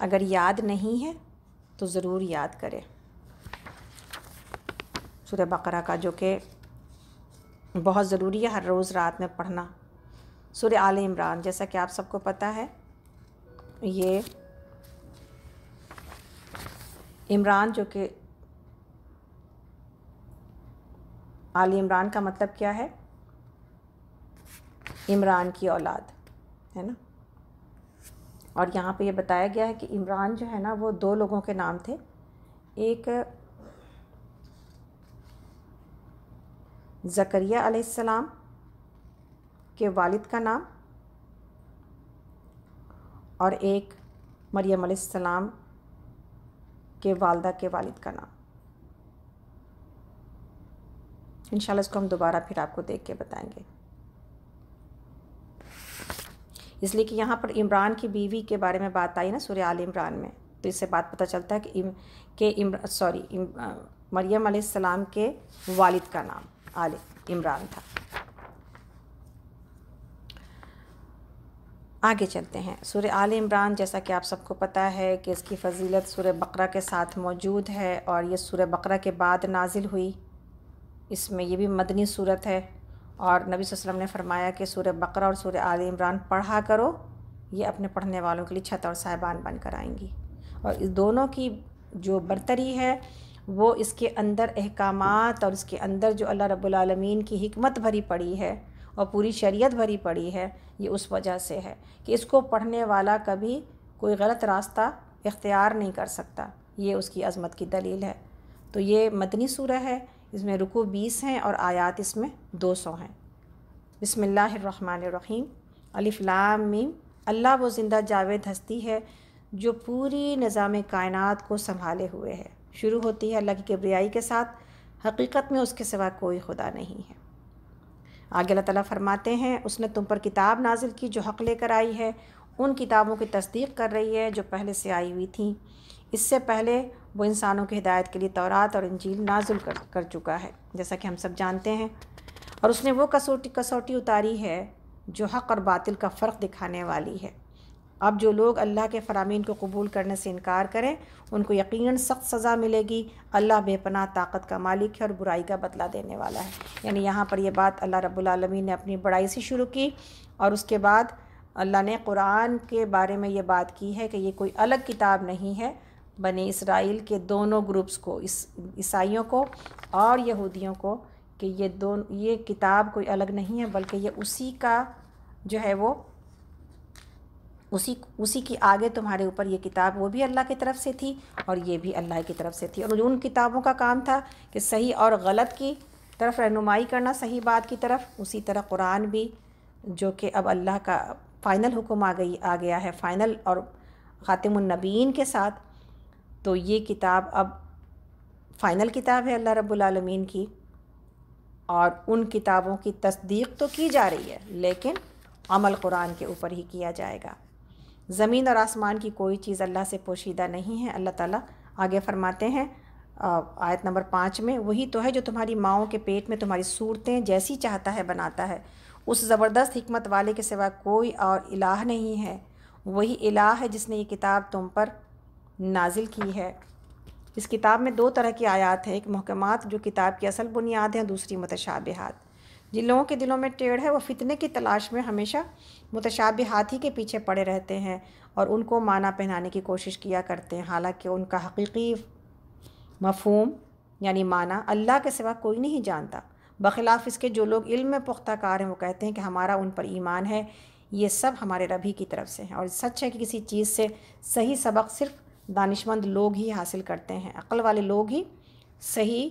अगर याद नहीं है तो ज़रूर याद करें सूर्य बकरा का जो कि बहुत ज़रूरी है हर रोज़ रात में पढ़ना सूर्य आल इमरान जैसा कि आप सबको पता है ये इमरान जो कि आल इमरान का मतलब क्या है इमरान की औलाद है ना और यहाँ पे ये बताया गया है कि इमरान जो है ना वो दो लोगों के नाम थे एक ज़करिया अलैहिस्सलाम के वालिद का नाम और एक मरियम अलैहिस्सलाम के वालदा के वालिद का नाम इंशाल्लाह इसको हम दोबारा फिर आपको देख के बताएंगे इसलिए कि यहाँ पर इमरान की बीवी के बारे में बात आई ना सूर्य आल इमरान में तो इससे बात पता चलता है कि इम, के इम सॉरी मरियम सलाम के वालिद का नाम आल इमरान था आगे चलते हैं सूर्य आल इमरान जैसा कि आप सबको पता है कि इसकी फजीलत सूर्य बकरा के साथ मौजूद है और ये सूर्य बकरा के बाद नाजिल हुई इसमें ये भी मदनी सूरत है और नबी वसल्लम ने फरमाया कि सूर्य बकरा और सूर्य आल इमरान पढ़ा करो ये अपने पढ़ने वालों के लिए छत और साहिबान बन कर आएंगी और इस दोनों की जो बरतरी है वो इसके अंदर अहकाम और इसके अंदर जो अल्लाह रब्लमीन की हमत भरी पड़ी है और पूरी शरीयत भरी पड़ी है ये उस वजह से है कि इसको पढ़ने वाला कभी कोई गलत रास्ता इख्तियार नहीं कर सकता ये उसकी अजमत की दलील है तो ये मदनी सूरह है इसमें रुकू बीस हैं और आयात इसमें दो सौ हैं बसमीम अलिफ़लाम मीम अल्लाह वो ज़िंदा जावेद हस्ती है जो पूरी निज़ाम कायनात को संभाले हुए है शुरू होती है अल्लाह की कब्रियाई के साथ हकीकत में उसके सिवा कोई खुदा नहीं है आगे अल्लाह तला फरमाते हैं उसने तुम पर किताब नाजिल की जो हक़ लेकर आई है उन किताबों की तस्दीक कर रही है जो पहले से आई हुई थी इससे पहले वो इंसानों की हिदायत के लिए तौरात और इंजील नाजुल कर कर चुका है जैसा कि हम सब जानते हैं और उसने वो कसौटी कसौटी उतारी है जो हक़ और बातिल का फ़र्क दिखाने वाली है अब जो लोग अल्लाह के फरामीन को कबूल करने से इनकार करें उनको यकीनन सख्त सज़ा मिलेगी अल्लाह बेपनाह ताकत का मालिक है और बुराई का बदला देने वाला है यानी यहाँ पर यह बात अल्लाह रब्लमी ने अपनी बड़ाई से शुरू की और उसके बाद अल्लाह ने कुरान के बारे में ये बात की है कि ये कोई अलग किताब नहीं है बने इसराइल के दोनों ग्रुप्स को इस ईसाइयों को और यहूदियों को कि ये दो ये किताब कोई अलग नहीं है बल्कि ये उसी का जो है वो उसी उसी की आगे तुम्हारे ऊपर ये किताब वो भी अल्लाह की तरफ से थी और ये भी अल्लाह की तरफ से थी और उन किताबों का काम था कि सही और गलत की तरफ रहनुमाई करना सही बात की तरफ उसी तरह कुरान भी जो कि अब अल्लाह का फ़ाइनल हुक्म आ गई आ गया है फ़ाइनल और ख़ातमनबीन के साथ तो ये किताब अब फ़ाइनल किताब है अल्लाह रबालमीन की और उन किताबों की तस्दीक तो की जा रही है लेकिन अमल कुरान के ऊपर ही किया जाएगा ज़मीन और आसमान की कोई चीज़ अल्लाह से पोशीदा नहीं है अल्लाह ताला आगे फरमाते हैं आयत नंबर पाँच में वही तो है जो तुम्हारी माओ के पेट में तुम्हारी सूरतें जैसी चाहता है बनाता है उस ज़बरदस्त हमत वाले के सिवा कोई और इलाह नहीं है वही इलाह है जिसने ये किताब तुम पर नाजिल की है इस किताब में दो तरह की आयात हैं एक महकमात जो किताब की असल बुनियाद हैं दूसरी मतशाबहत जिन लोगों के दिलों में टेढ़ है वो फितने की तलाश में हमेशा मतशाबहात ही के पीछे पड़े रहते हैं और उनको माना पहनाने की कोशिश किया करते हैं हालांकि उनका हकीकी मफहम यानी माना अल्लाह के सिवा कोई नहीं जानता बखिलाफ़ इसके जो लोग इल्म में पुख्ताकार हैं वो कहते हैं कि हमारा उन पर ईमान है ये सब हमारे रबी की तरफ से है और सच है कि किसी चीज़ से सही सबक सिर्फ दानिशमंद लोग ही हासिल करते हैं अक्ल वाले लोग ही सही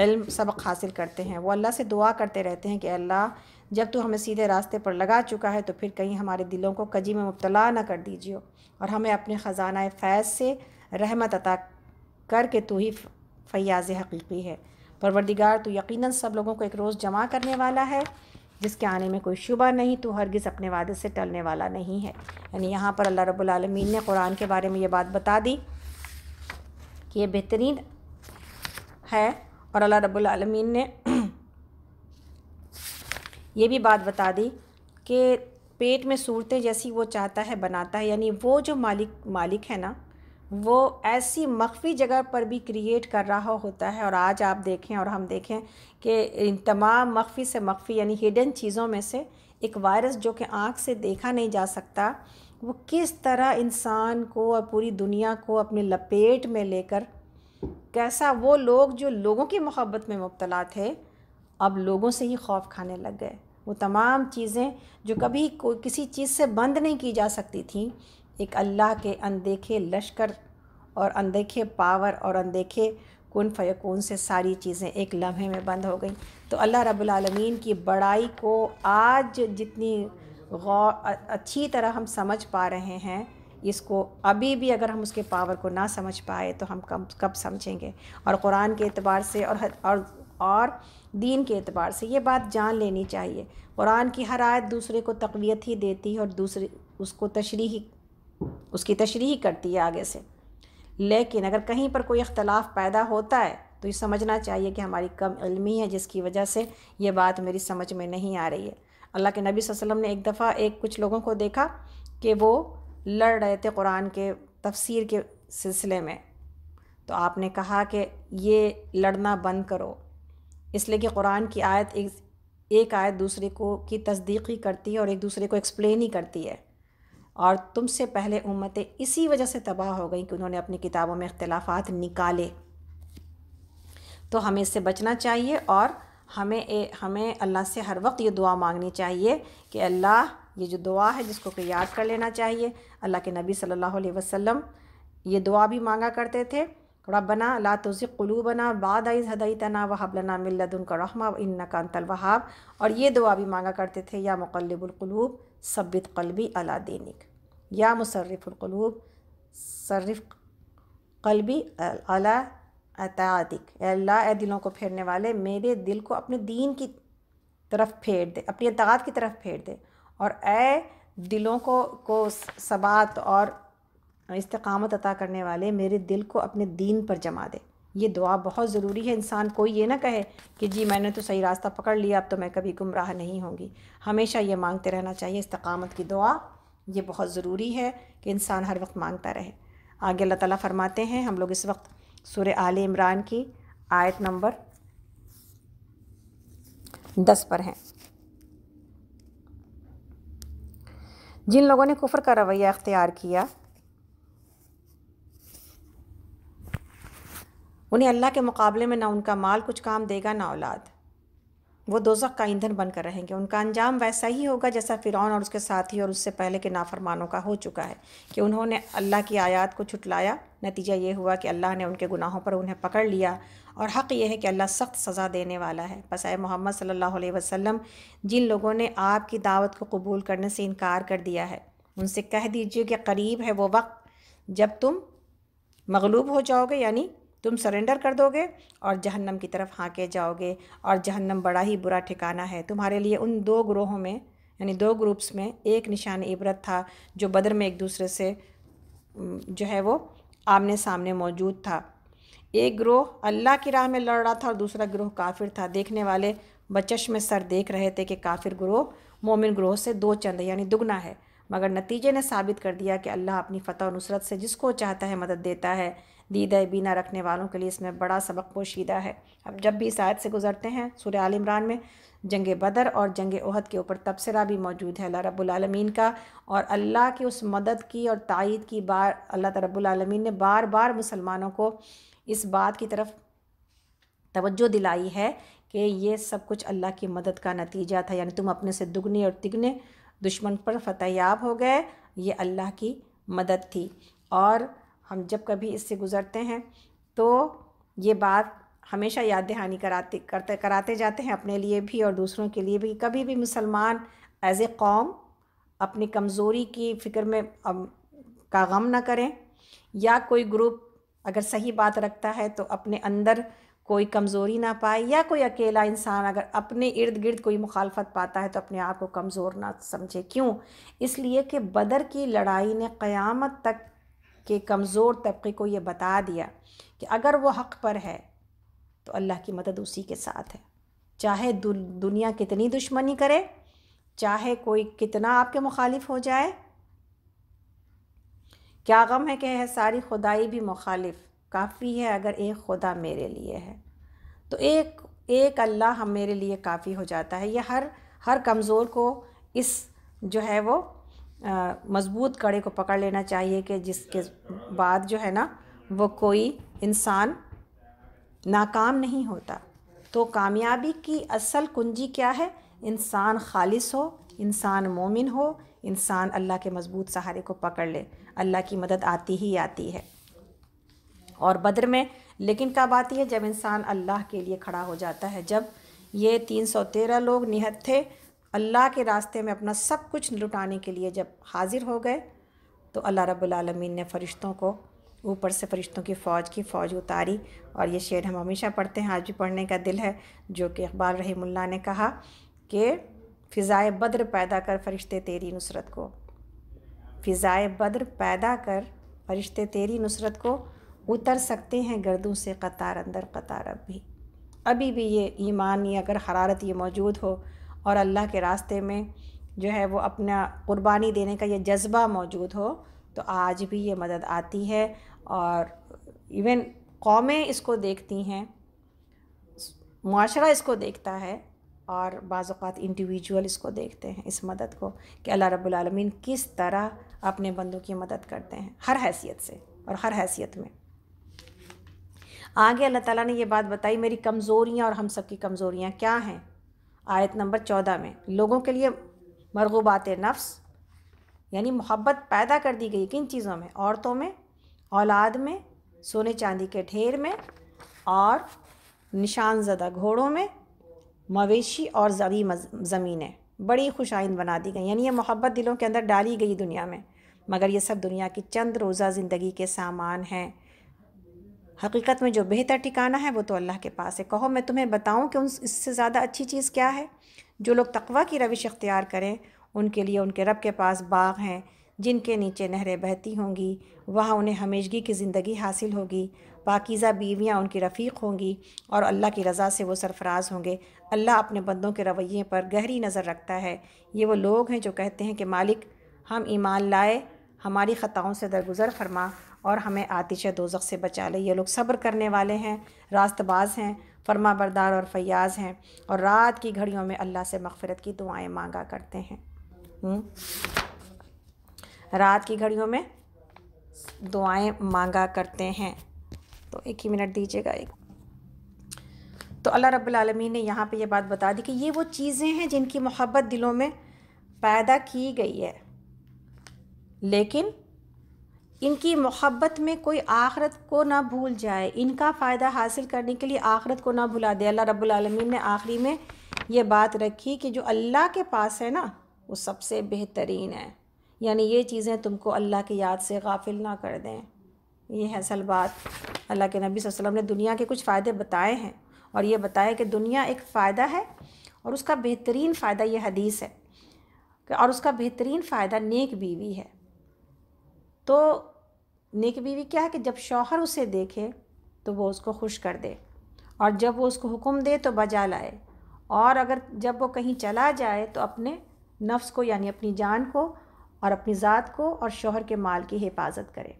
इल्म सबक हासिल करते हैं वो अल्लाह से दुआ करते रहते हैं कि अल्लाह जब तू हमें सीधे रास्ते पर लगा चुका है तो फिर कहीं हमारे दिलों को कजी में मुबतला ना कर दीजिए और हमें अपने ख़जाना फैज़ से रहमत अता करके तू ही फयाज हकीकी है परवरदिगार तो यकीनन सब लोगों को एक रोज़ जमा करने वाला है जिसके आने में कोई शुबा नहीं तो हरगिज़ अपने वादे से टलने वाला नहीं है यानी यहाँ पर अल्लाह रब्बुल ने कुरान के बारे में ये बात बता दी कि ये बेहतरीन है और अल्लाह रब्बुल रबालमीन ने ये भी बात बता दी कि पेट में सूरतें जैसी वो चाहता है बनाता है यानी वो जो मालिक मालिक है ना वो ऐसी मख्फी जगह पर भी क्रिएट कर रहा होता है और आज आप देखें और हम देखें कि इन तमाम मख्फी से मख्फी यानी हिडन चीज़ों में से एक वायरस जो कि आँख से देखा नहीं जा सकता वो किस तरह इंसान को और पूरी दुनिया को अपने लपेट में लेकर कैसा वो लोग जो लोगों की मोहब्बत में मुबतला थे अब लोगों से ही खौफ खाने लग गए वो तमाम चीज़ें जो कभी कोई किसी चीज़ से बंद नहीं की जा सकती थी एक अल्लाह के अनदेखे लश्कर और अनदेखे पावर और अनदेखे कन फ़यकून से सारी चीज़ें एक लम्हे में बंद हो गई तो अल्लाह रबालमीन की बड़ाई को आज जितनी गौ अच्छी तरह हम समझ पा रहे हैं इसको अभी भी अगर हम उसके पावर को ना समझ पाए तो हम कब कब समझेंगे और कुरान के अतबार से और और और दीन के अतबार से ये बात जान लेनी चाहिए कुरान की हर आयत दूसरे को तकवीत ही देती है और दूसरे उसको तशरी उसकी तशरी करती है आगे से लेकिन अगर कहीं पर कोई इख्तलाफ पैदा होता है तो ये समझना चाहिए कि हमारी कम इलमी है जिसकी वजह से ये बात मेरी समझ में नहीं आ रही है अल्लाह के नबी वसल्लम ने एक दफ़ा एक कुछ लोगों को देखा कि वो लड़ रहे थे कुरान के तफसीर के सिलसिले में तो आपने कहा कि ये लड़ना बंद करो इसलिए कि कुरान की आयत एक, एक आयत दूसरे को की तस्दीक ही करती है और एक दूसरे को एक्सप्लेन ही करती है और तुमसे पहले उम्मतें इसी वजह से तबाह हो गई कि उन्होंने अपनी किताबों में इख्तलाफात निकाले तो हमें इससे बचना चाहिए और हमें ए, हमें अल्लाह से हर वक्त ये दुआ मांगनी चाहिए कि अल्लाह ये जो दुआ है जिसको कि याद कर लेना चाहिए अल्लाह के नबी सल्लल्लाहु अलैहि वसल्लम ये दुआ भी मांगा करते थे रबना ला तुज़ी बना बाद आई हदई तना लना मिल्लदन का रहमा इन नकान तल वहाब और ये दुआ भी मांगा करते थे या मुकलबुलकलूब सबित कलबी अला दीनिक या मुसरफ़लूब सर्रफ़ कलबी अला अतादिक अल्लाह ए दिलों को फेरने वाले मेरे दिल को अपने दीन की तरफ फेर दे अपनी अतात की तरफ फेर दे और ए दिलों को को सबात और इस्तकामत अता करने वाले मेरे दिल को अपने दीन पर जमा दे ये दुआ बहुत ज़रूरी है इंसान कोई ये ना कहे कि जी मैंने तो सही रास्ता पकड़ लिया अब तो मैं कभी गुमराह नहीं होंगी हमेशा ये मांगते रहना चाहिए इस्तकामत की दुआ ये बहुत ज़रूरी है कि इंसान हर वक्त मांगता रहे आगे अल्लाह ताला फरमाते हैं हम लोग इस वक्त सूर्य आल इमरान की आयत नंबर दस पर हैं जिन लोगों ने कुफर का रवैया अख्तियार किया उन्हें अल्लाह के मुकाबले में ना उनका माल कुछ काम देगा ना औलाद वो दोजक का ईंधन बनकर रहेंगे उनका अंजाम वैसा ही होगा जैसा फ़िरौन और उसके साथी और उससे पहले के नाफरमानों का हो चुका है कि उन्होंने अल्लाह की आयत को छुटलाया नतीजा ये हुआ कि अल्लाह ने उनके गुनाहों पर उन्हें पकड़ लिया और हक़ यह है कि अल्लाह सख्त सज़ा देने वाला है बस आए मोहम्मद सल्लल्लाहु अलैहि वसल्लम जिन लोगों ने आपकी दावत को कबूल करने से इनकार कर दिया है उनसे कह दीजिए कि करीब है वो वक्त जब तुम मगलूब हो जाओगे यानी तुम सरेंडर कर दोगे और जहन्नम की तरफ हाँके जाओगे और जहन्नम बड़ा ही बुरा ठिकाना है तुम्हारे लिए उन दो ग्रोहों में यानी दो ग्रुप्स में एक निशान इबरत था जो बदर में एक दूसरे से जो है वो आमने सामने मौजूद था एक ग्रोह अल्लाह की राह में लड़ रहा था और दूसरा ग्रोह काफिर था देखने वाले बचश में सर देख रहे थे कि काफिर ग्रोह मोमिन ग्रोह से दो चंद यानी दुगना है मगर नतीजे ने साबित कर दिया कि अल्लाह अपनी फ़तह और नुसरत से जिसको चाहता है मदद देता है दीदे बीना रखने वालों के लिए इसमें बड़ा सबक पोशीदा है अब जब भी इस आयत से गुजरते हैं सूर्य आल इमरान में जंग बदर और जंग उहद के ऊपर तबसरा भी मौजूद है अल्लाह रब्लमीन का और अल्लाह की उस मदद की और तइद की बार अल्लाह तब्लमीन ने बार बार मुसलमानों को इस बात की तरफ तवज्जो दिलाई है कि ये सब कुछ अल्लाह की मदद का नतीजा था यानी तुम अपने से दुगने और तिगने दुश्मन पर फतेहयाब हो गए ये अल्लाह की मदद थी और हम जब कभी इससे गुज़रते हैं तो ये बात हमेशा याद दहानी कराते करते कराते जाते हैं अपने लिए भी और दूसरों के लिए भी कभी भी मुसलमान एज ए कौम अपनी कमज़ोरी की फ़िक्र में अब का गम ना करें या कोई ग्रुप अगर सही बात रखता है तो अपने अंदर कोई कमज़ोरी ना पाए या कोई अकेला इंसान अगर अपने इर्द गिर्द कोई मुखालफत पाता है तो अपने आप को कमज़ोर ना समझे क्यों इसलिए कि बदर की लड़ाई ने क़यामत तक के कमज़ोर तबके को ये बता दिया कि अगर वो हक़ पर है तो अल्लाह की मदद उसी के साथ है चाहे दुनिया कितनी दुश्मनी करे चाहे कोई कितना आपके मुखालिफ हो जाए क्या गम है कि है सारी खुदाई भी मुखालिफ काफ़ी है अगर एक खुदा मेरे लिए है तो एक एक अल्लाह हम मेरे लिए काफ़ी हो जाता है यह हर हर कमज़ोर को इस जो है वो मज़बूत कड़े को पकड़ लेना चाहिए कि जिसके बाद जो है ना वो कोई इंसान नाकाम नहीं होता तो कामयाबी की असल कुंजी क्या है इंसान खालिस हो इंसान मोमिन हो इंसान अल्लाह के मज़बूत सहारे को पकड़ ले अल्लाह की मदद आती ही आती है और बद्र में लेकिन कब आती है जब इंसान अल्लाह के लिए खड़ा हो जाता है जब ये तीन सौ तेरह लोग निहत थे अल्लाह के रास्ते में अपना सब कुछ लुटाने के लिए जब हाज़िर हो गए तो अल्लाह रब्लमीन ने फ़रिश्तों को ऊपर से फ़रिश्तों की फ़ौज की फ़ौज उतारी और ये शेर हम हमेशा पढ़ते हैं आज भी पढ़ने का दिल है जो कि इकबाल रहीमुल्ला ने कहा कि फ़िज़ाए बद्र पैदा कर फरिश्ते तेरी नुसरत को फ़िज़ाए बद्र पैदा कर फरिश्ते तेरी नुसरत को उतर सकते हैं गर्दों से कतार अंदर कतार अब भी अभी भी ये ईमान ये अगर हरारत ये मौजूद हो और अल्लाह के रास्ते में जो है वो अपना क़ुरबानी देने का ये जज्बा मौजूद हो तो आज भी ये मदद आती है और इवन कौमें इसको देखती हैं माशरा इसको देखता है और बाज़ात इंडिविजुअल इसको देखते हैं इस मदद को कि अल्लाह रब्लमिन किस तरह अपने बंदों की मदद करते हैं हर हैसियत से और हर हैसियत में आगे अल्लाह ताला ने ये बात बताई मेरी कमज़ोरियाँ और हम सब की कमज़ोरियाँ क्या हैं आयत नंबर चौदह में लोगों के लिए मरगूबात नफ्स यानी मोहब्बत पैदा कर दी गई किन चीज़ों में औरतों में औलाद में सोने चांदी के ढेर में और निशान ज़दा घोड़ों में मवेशी और जरी ज़मीनें बड़ी खुशाइन बना दी गई यानी ये मोहब्बत दिलों के अंदर डाली गई दुनिया में मगर ये सब दुनिया की चंद रोज़ा ज़िंदगी के सामान हैं हकीकत में जो बेहतर ठिकाना है वो तो अल्लाह के पास है कहो मैं तुम्हें बताऊं कि उन इससे ज़्यादा अच्छी चीज़ क्या है जो लोग तकवा की रविश इख्तियार करें उनके लिए उनके रब के पास बाग हैं जिनके नीचे नहरें बहती होंगी वहाँ उन्हें हमेशगी की ज़िंदगी हासिल होगी पाकिज़ा बीवियाँ उनकी रफ़ीक होंगी और अल्लाह की रज़ा से वो सरफराज होंगे अल्लाह अपने बंदों के रवैये पर गहरी नज़र रखता है ये वो लोग हैं जो कहते हैं कि मालिक हम ईमान लाए हमारी ख़ताओं से दरगुजर फरमा और हमें आतिश दोजक से बचा ले ये लोग सब्र करने वाले हैं रास्तबाज हैं फरमा बरदार और फयाज हैं और रात की घड़ियों में अल्लाह से मगफरत की दुआएं मांगा करते हैं हम्म। रात की घड़ियों में दुआएं मांगा करते हैं तो एक ही मिनट दीजिएगा एक तो अल्लाह रब्लमी ने यहाँ पे ये बात बता दी कि ये वो चीज़ें हैं जिनकी मोहब्बत दिलों में पैदा की गई है लेकिन इनकी मोहब्बत में कोई आखरत को ना भूल जाए इनका फ़ायदा हासिल करने के लिए आखरत को ना भुला दे अल्लाह रब्बुल ने आखिरी में ये बात रखी कि जो अल्लाह के पास है ना वो सबसे बेहतरीन है यानी ये चीज़ें तुमको अल्लाह की याद से गाफिल ना कर दें ये है असल बात अल्लाह के नबी वसल्लम ने दुनिया के कुछ फ़ायदे बताए हैं और ये बताया कि दुनिया एक फ़ायदा है और उसका बेहतरीन फ़ायदा ये हदीस है और उसका बेहतरीन फ़ायदा नेक बीवी है तो नेक बीवी क्या है कि जब शौहर उसे देखे तो वो उसको खुश कर दे और जब वो उसको हुक्म दे तो बजा लाए और अगर जब वो कहीं चला जाए तो अपने नफ्स को यानी अपनी जान को और अपनी ज़ात को और शोहर के माल की हिफाजत करे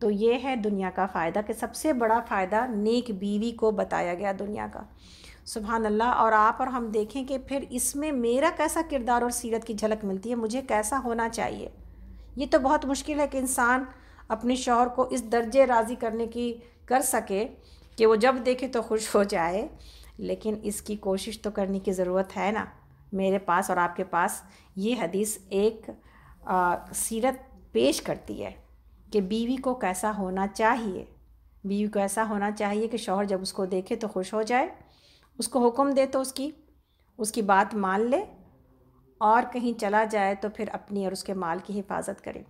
तो ये है दुनिया का फ़ायदा कि सबसे बड़ा फ़ायदा नेक बीवी को बताया गया दुनिया का सुबहान अल्लाह और आप और हम देखें कि फिर इसमें मेरा कैसा किरदार और सीरत की झलक मिलती है मुझे कैसा होना चाहिए ये तो बहुत मुश्किल है कि इंसान अपने शोहर को इस दर्जे राज़ी करने की कर सके कि वो जब देखे तो खुश हो जाए लेकिन इसकी कोशिश तो करने की ज़रूरत है ना मेरे पास और आपके पास ये हदीस एक आ, सीरत पेश करती है कि बीवी को कैसा होना चाहिए बीवी को ऐसा होना चाहिए कि शोहर जब उसको देखे तो खुश हो जाए उसको हुक्म दे तो उसकी उसकी बात मान ले और कहीं चला जाए तो फिर अपनी और उसके माल की हिफाजत करें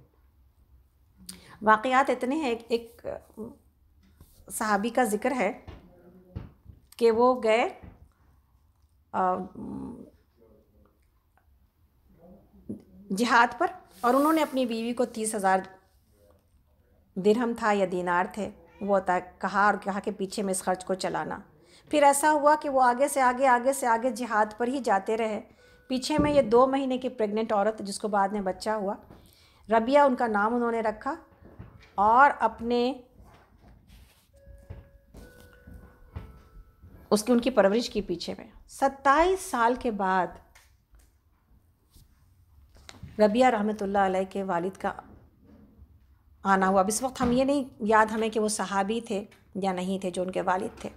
वाक़ात इतने हैं एक, एक सहाबी का ज़िक्र है कि वो गए जिहाद पर और उन्होंने अपनी बीवी को तीस हज़ार दिरहम था या दीनार थे वो अता कहा और कहा कि पीछे में इस खर्च को चलाना फिर ऐसा हुआ कि वो आगे से आगे आगे से आगे जिहाद पर ही जाते रहे पीछे में ये दो महीने की प्रेग्नेंट औरत जिसको बाद में बच्चा हुआ रबिया उनका नाम उन्होंने रखा और अपने उसकी उनकी परवरिश की पीछे में सत्ताईस साल के बाद रबिया रहमतुल्ला अलैह के वालिद का आना हुआ अब इस वक्त हम ये नहीं याद हमें कि वो सहाबी थे या नहीं थे जो उनके वालिद थे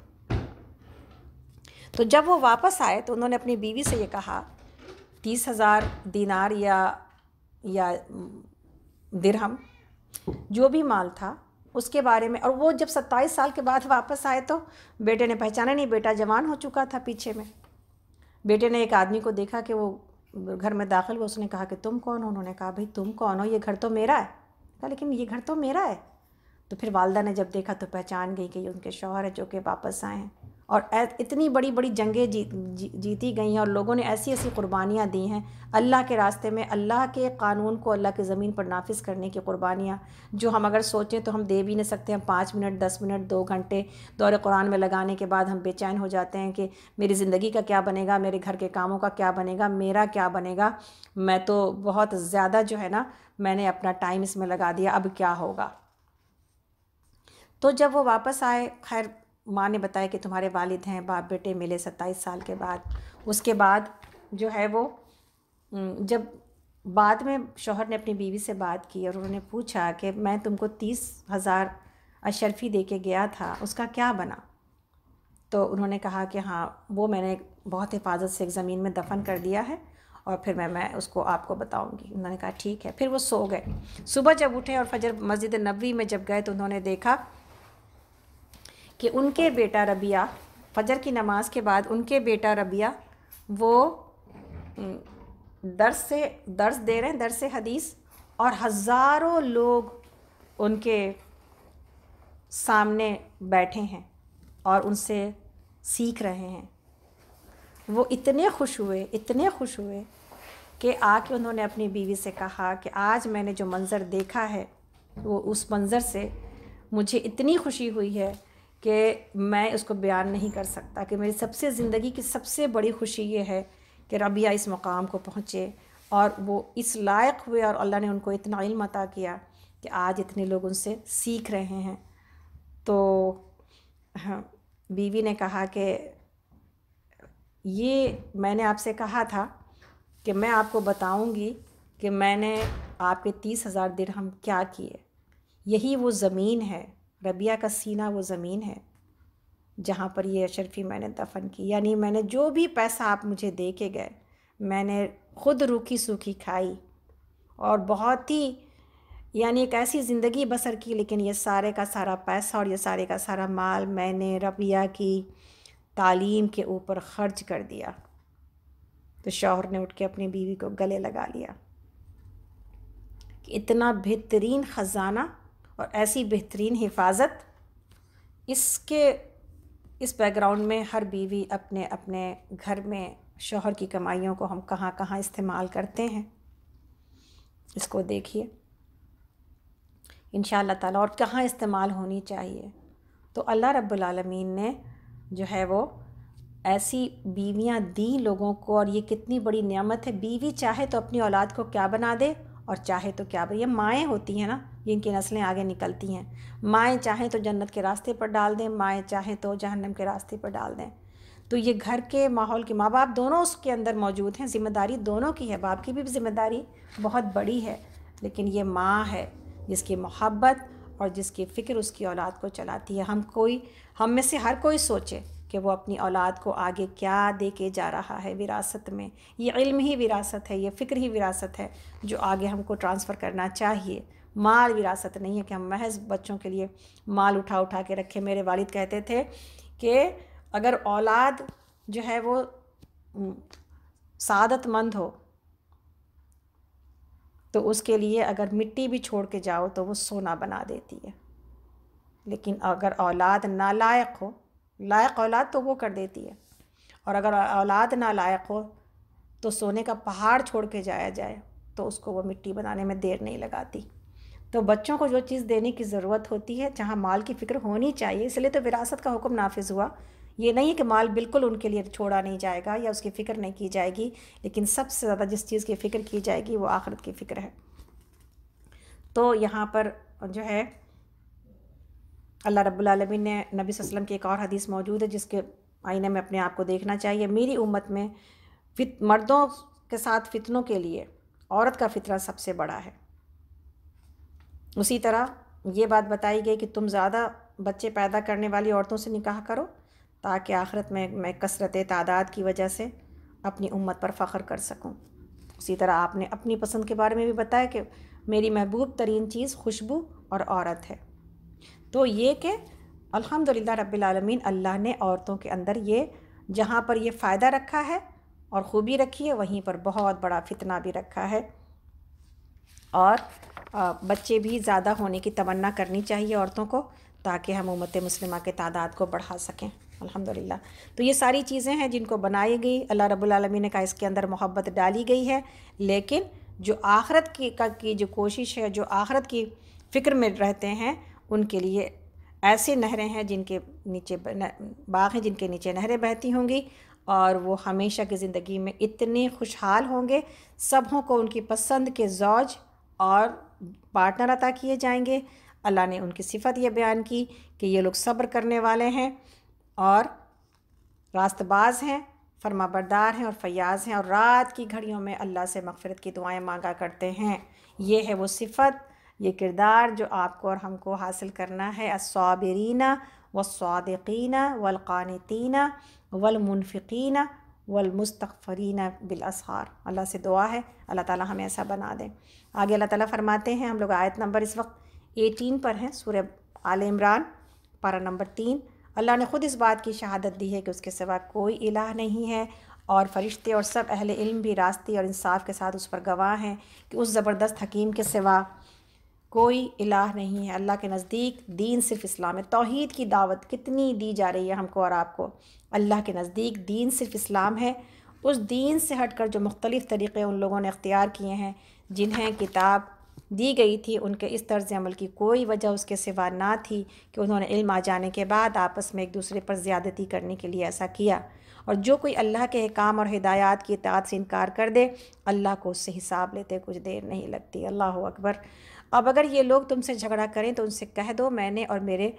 तो जब वो वापस आए तो उन्होंने अपनी बीवी से ये कहा तीस हज़ार दिनार या या दिरहम जो भी माल था उसके बारे में और वो जब सत्ताईस साल के बाद वापस आए तो बेटे ने पहचाना नहीं बेटा जवान हो चुका था पीछे में बेटे ने एक आदमी को देखा कि वो घर में दाखिल हुआ उसने कहा कि तुम कौन हो उन्होंने कहा भाई तुम कौन हो ये घर तो मेरा है कहा लेकिन ये घर तो मेरा है तो फिर वालदा ने जब देखा तो पहचान गई कि ये उनके शौहर है जो कि वापस आए हैं और इतनी बड़ी बड़ी जंगें जी, जी, जीती गई हैं और लोगों ने ऐसी ऐसी कुर्बानियाँ दी हैं अल्लाह के रास्ते में अल्लाह के कानून को अल्लाह की ज़मीन पर नाफिज करने की कुर्बानियाँ जो हम अगर सोचें तो हम दे भी नहीं सकते हैं पाँच मिनट दस मिनट दो घंटे दौरे कुरान में लगाने के बाद हम बेचैन हो जाते हैं कि मेरी ज़िंदगी का क्या बनेगा मेरे घर के कामों का क्या बनेगा मेरा क्या बनेगा मैं तो बहुत ज़्यादा जो है ना मैंने अपना टाइम इसमें लगा दिया अब क्या होगा तो जब वो वापस आए खैर माँ ने बताया कि तुम्हारे वालिद हैं बाप बेटे मिले सत्ताईस साल के बाद उसके बाद जो है वो जब बाद में शोहर ने अपनी बीवी से बात की और उन्होंने पूछा कि मैं तुमको तीस हज़ार अशरफी दे के गया था उसका क्या बना तो उन्होंने कहा कि हाँ वो मैंने बहुत हिफाजत से एक ज़मीन में दफन कर दिया है और फिर मैं मैं उसको आपको बताऊंगी उन्होंने कहा ठीक है फिर वो सो गए सुबह जब उठे और फजर मस्जिद नबी में जब गए तो उन्होंने देखा कि उनके बेटा रबिया फजर की नमाज के बाद उनके बेटा रबिया वो दर्स से दर्स दे रहे हैं दर्स हदीस और हज़ारों लोग उनके सामने बैठे हैं और उनसे सीख रहे हैं वो इतने खुश हुए इतने खुश हुए कि आके उन्होंने अपनी बीवी से कहा कि आज मैंने जो मंज़र देखा है वो उस मंज़र से मुझे इतनी खुशी हुई है कि मैं उसको बयान नहीं कर सकता कि मेरी सबसे ज़िंदगी की सबसे बड़ी खुशी ये है कि रबिया इस मकाम को पहुँचे और वो इस लायक हुए और अल्लाह ने उनको इतना इल्म अता किया कि आज इतने लोग उनसे सीख रहे हैं तो हाँ, बीवी ने कहा कि ये मैंने आपसे कहा था कि मैं आपको बताऊंगी कि मैंने आपके तीस हज़ार दिरहम क्या किए यही वो ज़मीन है रबिया का सीना वो ज़मीन है जहाँ पर ये अशरफी मैंने दफन की यानी मैंने जो भी पैसा आप मुझे दे के गए मैंने खुद रूखी सूखी खाई और बहुत ही यानी एक ऐसी ज़िंदगी बसर की लेकिन ये सारे का सारा पैसा और ये सारे का सारा माल मैंने रबिया की तालीम के ऊपर ख़र्च कर दिया तो शौहर ने उठ के अपनी बीवी को गले लगा लिया कि इतना बेहतरीन ख़जाना और ऐसी बेहतरीन हिफाजत इसके इस बैकग्राउंड में हर बीवी अपने अपने घर में शोहर की कमाइयों को हम कहाँ कहाँ इस्तेमाल करते हैं इसको देखिए इन ताला और कहाँ इस्तेमाल होनी चाहिए तो अल्लाह रब्बुलमीन ने जो है वो ऐसी बीवियाँ दी लोगों को और ये कितनी बड़ी नियामत है बीवी चाहे तो अपनी औलाद को क्या बना दे और चाहे तो क्या भैया माएँ होती हैं ना जिनकी नस्लें आगे निकलती हैं माएँ चाहें तो जन्नत के रास्ते पर डाल दें माएँ चाहें तो जहन्नम के रास्ते पर डाल दें तो ये घर के माहौल के माँ बाप दोनों उसके अंदर मौजूद हैं जिम्मेदारी दोनों की है बाप की भी जिम्मेदारी बहुत बड़ी है लेकिन ये माँ है जिसकी मोहब्बत और जिसकी फ़िक्र उसकी औलाद को चलाती है हम कोई हम में से हर कोई सोचे कि वो अपनी औलाद को आगे क्या दे के जा रहा है विरासत में ये इल्म ही विरासत है ये फ़िक्र ही विरासत है जो आगे हमको ट्रांसफ़र करना चाहिए माल विरासत नहीं है कि हम महज बच्चों के लिए माल उठा उठा के रखें मेरे वालिद कहते थे कि अगर औलाद जो है वो सादतमंद हो तो उसके लिए अगर मिट्टी भी छोड़ के जाओ तो वो सोना बना देती है लेकिन अगर औलाद नालायक हो लायक औलाद तो वो कर देती है और अगर औलाद ना लायक हो तो सोने का पहाड़ छोड़ के जाया जाए तो उसको वो मिट्टी बनाने में देर नहीं लगाती तो बच्चों को जो चीज़ देने की ज़रूरत होती है जहाँ माल की फ़िक्र होनी चाहिए इसलिए तो विरासत का हुक्म नाफिज हुआ ये नहीं है कि माल बिल्कुल उनके लिए छोड़ा नहीं जाएगा या उसकी फ़िक्र नहीं की जाएगी लेकिन सबसे ज़्यादा जिस चीज़ की फ़िक्र की जाएगी वो आखरत की फ़िक्र है तो यहाँ पर जो है अल्लाह रब्लम ने नबी वसम की एक और हदीस मौजूद है जिसके आईने में अपने आप को देखना चाहिए मेरी उम्मत में फित मर्दों के साथ फितनों के लिए औरत का फितरा सबसे बड़ा है उसी तरह ये बात बताई गई कि तुम ज़्यादा बच्चे पैदा करने वाली औरतों से निकाह करो ताकि आखिरत में मैं कसरत तादाद की वजह से अपनी उम्मत पर फ़ख्र कर सकूं उसी तरह आपने अपनी पसंद के बारे में भी बताया कि मेरी महबूब तरीन चीज़ खुशबू और औरत है तो ये कि अल्हम्दुलिल्लाह रब्बिल आलमीन अल्लाह ने औरतों के अंदर ये जहाँ पर ये फ़ायदा रखा है और ख़ूबी रखी है वहीं पर बहुत बड़ा फितना भी रखा है और बच्चे भी ज़्यादा होने की तमन्ना करनी चाहिए औरतों को ताकि हम उमत मुस्लिमा के तादाद को बढ़ा सकें अल्हम्दुलिल्लाह तो ये सारी चीज़ें हैं जिनको बनाई गई अल्लाह रबालमी ने कहा इसके अंदर मोहब्बत डाली गई है लेकिन जो आखरत की का की जो कोशिश है जो आखरत की फ़िक्र में रहते हैं उनके लिए ऐसी नहरें हैं जिनके नीचे बाग हैं जिनके नीचे नहरें बहती होंगी और वो हमेशा की ज़िंदगी में इतने खुशहाल होंगे सबों को उनकी पसंद के जौज और पार्टनर अता किए जाएंगे अल्लाह ने उनकी सिफत ये बयान की कि ये लोग सब्र करने वाले हैं और रास्तबाज हैं फर्माबरदार हैं और फयाज हैं और रात की घड़ियों में अल्लाह से मगफरत की दुआएं मांगा करते हैं ये है वो सिफत ये किरदार जो आपको और हमको हासिल करना है असाबरीना वसादीना वलकानतीना वलमुनफ़ीना वलमस्तफ़रीना बिलसार अल्लाह से दुआ है अल्लाह ताला हमें ऐसा बना दें आगे अल्लाह ताला फरमाते हैं हम लोग आयत नंबर इस वक्त एटीन पर हैं सूर्य आल इमरान पारा नंबर तीन अल्लाह ने ख़ुद इस बात की शहादत दी है कि उसके सिवा कोई इलाह नहीं है और फरिश्ते और सब अहल इल्म भी रास्ते और इंसाफ के साथ उस पर गवाह हैं कि उस ज़बरदस्त हकीम के सिवा कोई इलाह नहीं है अल्लाह के नज़दीक दीन सिर्फ इस्लाम है तोहद की दावत कितनी दी जा रही है हमको और आपको अल्लाह के नज़दीक दीन सिर्फ इस्लाम है उस दीन से हट कर जो मुख्तलिफ़ तरीक़े उन लोगों ने अख्तियार किए हैं जिन्हें किताब दी गई थी उनके इस तर्ज अमल की कोई वजह उसके सिवा ना थी कि उन्होंने इल्म आ जाने के बाद आपस में एक दूसरे पर ज़्यादती करने के लिए ऐसा किया और जो कोई अल्लाह के काम और हिदायत की इतात से इनकार कर दे अल्लाह को उससे हिसाब लेते कुछ देर नहीं लगती अल्लाह अकबर अब अगर ये लोग तुमसे झगड़ा करें तो उनसे कह दो मैंने और मेरे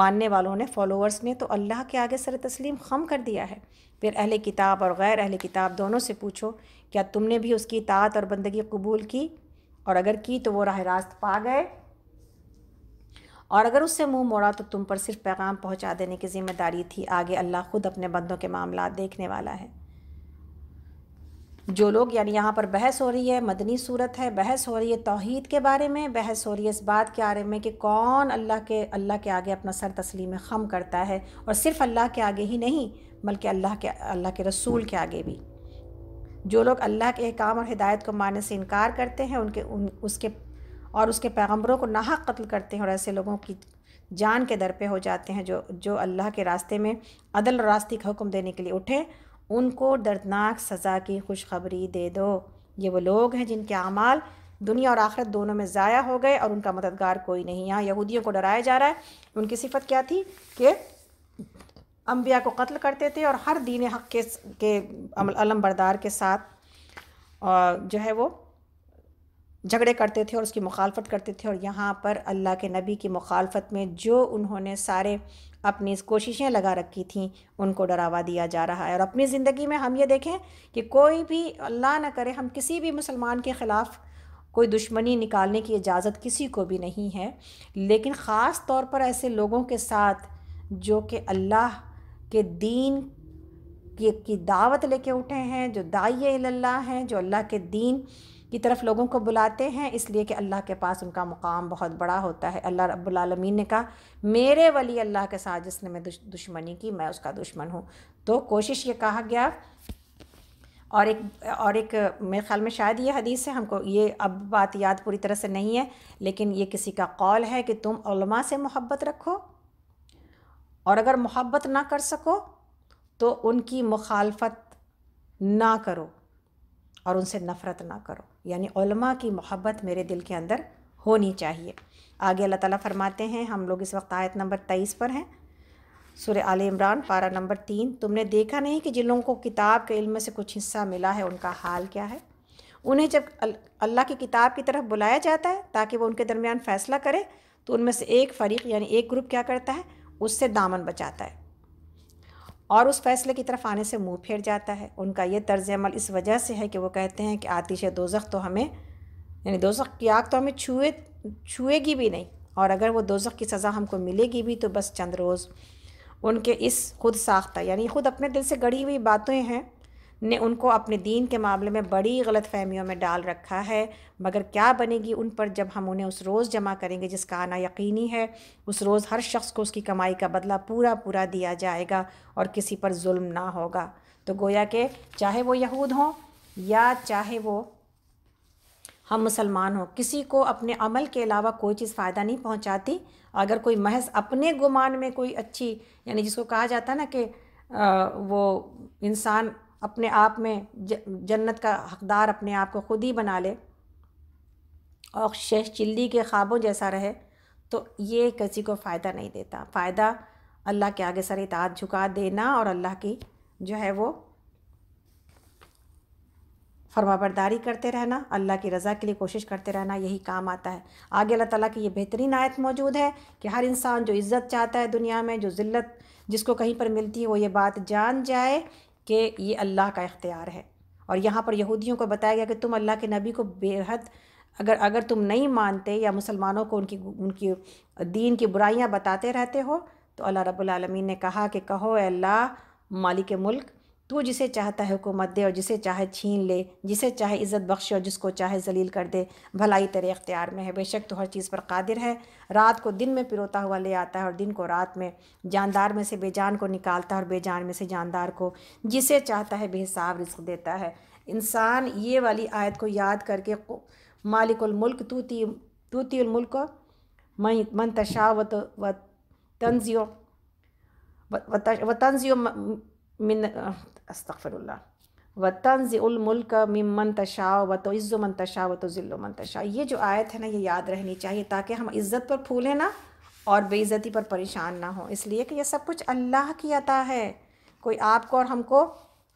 मानने वालों ने फॉलोअर्स ने तो अल्लाह के आगे सर तस्लीम खम कर दिया है फिर अहल किताब और गैर अहल किताब दोनों से पूछो क्या तुमने भी उसकी इतात और बंदगी कबूल की और अगर की तो वो राह रास्त पा गए और अगर उससे मुंह मोड़ा तो तुम पर सिर्फ पैगाम पहुंचा देने की जिम्मेदारी थी आगे अल्लाह खुद अपने बंदों के मामला देखने वाला है जो लोग यानी यहाँ पर बहस हो रही है मदनी सूरत है बहस हो रही है तोहहीद के बारे में बहस हो रही है इस बात के बारे में कि कौन अल्लाह के अल्लाह के आगे अपना सर तस्लीम खम करता है और सिर्फ अल्लाह के आगे ही नहीं बल्कि अल्लाह के अल्लाह के रसूल के आगे भी जो लोग अल्लाह के अहकाम और हिदायत को मानने से इनकार करते हैं उनके उन उसके और उसके पैगम्बरों को नाहक कत्ल करते हैं और ऐसे लोगों की जान के दर पे हो जाते हैं जो जो अल्लाह के रास्ते में अदल रास्ते का हुक्म देने के लिए उठे उनको दर्दनाक सज़ा की खुशखबरी दे दो ये वो लोग हैं जिनके अमाल दुनिया और आखरत दोनों में ज़ाया हो गए और उनका मददगार कोई नहीं यहाँ यहूदियों को डराया जा रहा है उनकी सिफत क्या थी कि अम्बिया को कत्ल करते थे और हर दीन हक़ के के अलम बरदार के साथ और जो है वो झगड़े करते थे और उसकी मुखालफत करते थे और यहाँ पर अल्लाह के नबी की मुखालफत में जो उन्होंने सारे अपनी कोशिशें लगा रखी थी उनको डरावा दिया जा रहा है और अपनी ज़िंदगी में हम ये देखें कि कोई भी अल्लाह ना करे हम किसी भी मुसलमान के ख़िलाफ़ कोई दुश्मनी निकालने की इजाज़त किसी को भी नहीं है लेकिन ख़ास तौर पर ऐसे लोगों के साथ जो कि अल्लाह के दीन की, की दावत लेके उठे हैं जो दाइय हैं जो अल्लाह के दीन की तरफ लोगों को बुलाते हैं इसलिए कि अल्लाह के पास उनका मुकाम बहुत बड़ा होता है अल्लाह रब्बुलमीन ने कहा मेरे वली अल्लाह के साथ जिसने मैं दुश्मनी की मैं उसका दुश्मन हूँ तो कोशिश ये कहा गया और एक और एक मेरे ख्याल में शायद ये हदीस है हमको ये अब बात याद पूरी तरह से नहीं है लेकिन ये किसी का कौल है कि तुम उलमा से मोहब्बत रखो और अगर मोहब्बत ना कर सको तो उनकी मुखालफत ना करो और उनसे नफ़रत ना करो यानी उलमा की मोहब्बत मेरे दिल के अंदर होनी चाहिए आगे अल्लाह ताला फरमाते हैं हम लोग इस वक्त आयत नंबर तेईस पर हैं सूर्य आल इमरान पारा नंबर तीन तुमने देखा नहीं कि जिन लोगों को किताब के इल्म से कुछ हिस्सा मिला है उनका हाल क्या है उन्हें जब अल्लाह की किताब की तरफ बुलाया जाता है ताकि वो उनके दरमियान फ़ैसला करे तो उनमें से एक फ़रीक यानी एक ग्रुप क्या करता है उससे दामन बचाता है और उस फैसले की तरफ आने से मुंह फेर जाता है उनका ये तर्ज अमल इस वजह से है कि वो कहते हैं कि आतिश दोजख तो हमें यानी दोजख की आग तो हमें छुए छुएगी भी नहीं और अगर वो दोजख की सज़ा हमको मिलेगी भी तो बस चंद रोज़ उनके इस खुद साख्ता यानी ख़ुद अपने दिल से गढ़ी हुई बातें हैं ने उनको अपने दीन के मामले में बड़ी गलत फहमियों में डाल रखा है मगर क्या बनेगी उन पर जब हम उन्हें उस रोज़ जमा करेंगे जिसका आना यकीनी है उस रोज़ हर शख्स को उसकी कमाई का बदला पूरा पूरा दिया जाएगा और किसी पर जुल्म ना होगा तो गोया के चाहे वो यहूद हों या चाहे वो हम मुसलमान हों किसी को अपने अमल के अलावा कोई चीज़ फ़ायदा नहीं पहुँचाती अगर कोई महज अपने गुमान में कोई अच्छी यानी जिसको कहा जाता ना कि वो इंसान अपने आप में जन्नत का हकदार अपने आप को खुद ही बना ले और शह चिल्ली के ख्वाबों जैसा रहे तो ये किसी को फ़ायदा नहीं देता फ़ायदा अल्लाह के आगे सर इतात झुका देना और अल्लाह की जो है वो फरमाबरदारी करते रहना अल्लाह की रज़ा के लिए कोशिश करते रहना यही काम आता है आगे अल्लाह ताला की ये बेहतरीन आयत मौजूद है कि हर इंसान जो इज़्ज़त चाहता है दुनिया में जो ज़िल्लत जिसको कहीं पर मिलती है वो ये बात जान जाए कि ये अल्लाह का इख्तियार है और यहाँ पर यहूदियों को बताया गया कि तुम अल्लाह के नबी को बेहद अगर अगर तुम नहीं मानते या मुसलमानों को उनकी उनकी दीन की बुराइयाँ बताते रहते हो तो अल्लाह रब्बुल ने कहा कि कहो अल्लाह मालिक मुल्क तू जिसे चाहता है हुकूमत दे और जिसे चाहे छीन ले जिसे चाहे इज़्ज़त बख्शे और जिसको चाहे जलील कर दे भलाई तेरे अख्तियार में है बेशक तो हर चीज़ पर कादिर है रात को दिन में पिरोता हुआ ले आता है और दिन को रात में जानदार में से बेजान को निकालता है और बेजान में से जानदार को जिसे चाहता है बेहिसाब रिस्क देता है इंसान ये वाली आयत को याद करके मालिकमल्क तूती तूतीमल्क मई मन तशा व तंजियो व तंजियो मिन अस्तफ़रल्ला व तंज़ुलमल्क मिमन तशा व तो इज़्ज़ मन तशा व तो ज़िल्लुमन तशा ये जो आयत है ना ये याद रहनी चाहिए ताकि हम इज़्ज़त पर फूलें ना और बेइज़्ज़ती पर परेशान ना हो इसलिए कि ये सब कुछ अल्लाह की अता है कोई आपको और हमको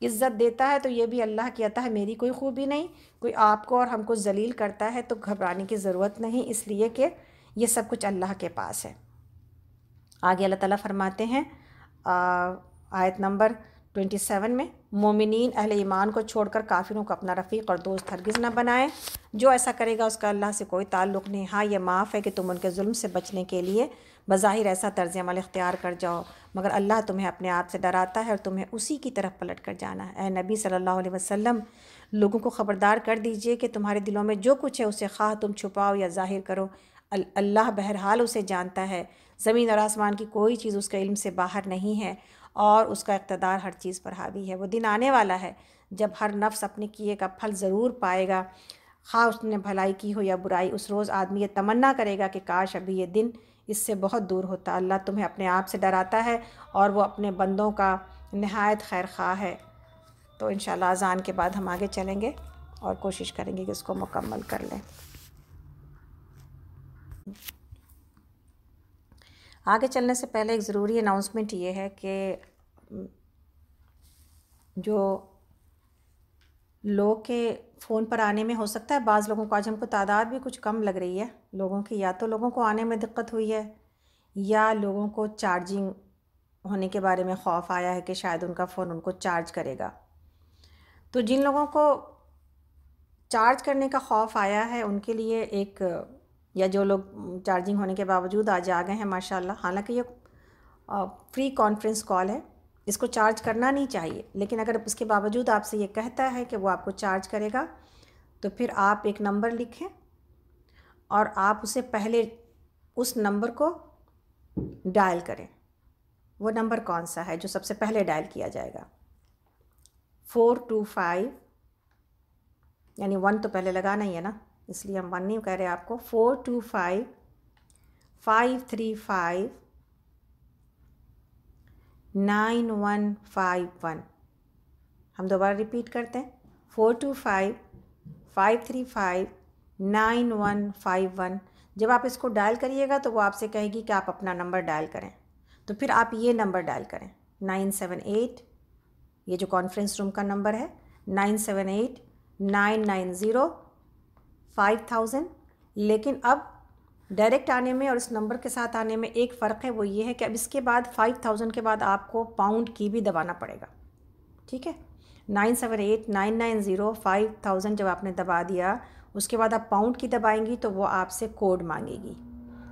इज़्ज़त देता है तो ये भी अल्लाह की अता है मेरी कोई खूबी नहीं कोई आपको और हमको जलील करता है तो घबराने की ज़रूरत नहीं इसलिए कि ये सब कुछ अल्लाह के पास है आगे अल्लाह ताला फरमाते हैं आयत नंबर ट्वेंटी सेवन में मोमिन अहल ईमान को छोड़कर काफिरों को अपना रफ़ीक और दोस्त हरगिज़ न बनाएं जो ऐसा करेगा उसका अल्लाह से कोई ताल्लुक़ नहीं हाँ ये माफ़ है कि तुम उनके जुल्म से बचने के लिए बज़ाहिर ऐसा तर्ज अमल इख्तियार कर जाओ मगर अल्लाह तुम्हें अपने आप से डराता है और तुम्हें उसी की तरफ पलट कर जाना है नबी सल्लल्लाहु अलैहि वसल्लम लोगों को ख़बरदार कर दीजिए कि तुम्हारे दिलों में जो कुछ है उसे खा तुम छुपाओ या जाहिर करो अल्लाह बहरहाल उसे जानता है ज़मीन और आसमान की कोई चीज़ उसके इल्म से बाहर नहीं है और उसका इकतदार हर चीज़ पर हावी है वो दिन आने वाला है जब हर नफ्स अपने किए का फल ज़रूर पाएगा खा उसने भलाई की हो या बुराई उस रोज़ आदमी ये तमन्ना करेगा कि काश अभी ये दिन इससे बहुत दूर होता अल्लाह तुम्हें अपने आप से डराता है और वो अपने बंदों का नहायत खैर खा है तो इन अजान के बाद हम आगे चलेंगे और कोशिश करेंगे कि इसको मुकम्मल कर लें आगे चलने से पहले एक ज़रूरी अनाउंसमेंट ये है कि जो लोग के फ़ोन पर आने में हो सकता है बाज़ लोगों को आज हमको तादाद भी कुछ कम लग रही है लोगों की या तो लोगों को आने में दिक्कत हुई है या लोगों को चार्जिंग होने के बारे में खौफ आया है कि शायद उनका फ़ोन उनको चार्ज करेगा तो जिन लोगों को चार्ज करने का खौफ आया है उनके लिए एक या जो लोग चार्जिंग होने के बावजूद आज आ गए हैं माशाल्लाह हालांकि ये फ्री कॉन्फ्रेंस कॉल है इसको चार्ज करना नहीं चाहिए लेकिन अगर उसके बावजूद आपसे ये कहता है कि वो आपको चार्ज करेगा तो फिर आप एक नंबर लिखें और आप उसे पहले उस नंबर को डायल करें वो नंबर कौन सा है जो सबसे पहले डायल किया जाएगा फोर टू फाइव यानी वन तो पहले लगाना ही है ना इसलिए हम वन नहीं कह रहे आपको four two five five three five nine one five one हम दोबारा रिपीट करते हैं four two five five three five nine one five one जब आप इसको डायल करिएगा तो वो आपसे कहेगी कि आप अपना नंबर डायल करें तो फिर आप ये नंबर डायल करें नाइन सेवन एट ये जो कॉन्फ्रेंस रूम का नंबर है nine seven eight nine nine zero five thousand लेकिन अब डायरेक्ट आने में और इस नंबर के साथ आने में एक फ़र्क है वो ये है कि अब इसके बाद फाइव थाउजेंड के बाद आपको पाउंड की भी दबाना पड़ेगा ठीक है nine seven eight nine nine zero five thousand जब आपने दबा दिया उसके बाद आप पाउंड की दबाएंगी तो वो आपसे कोड मांगेगी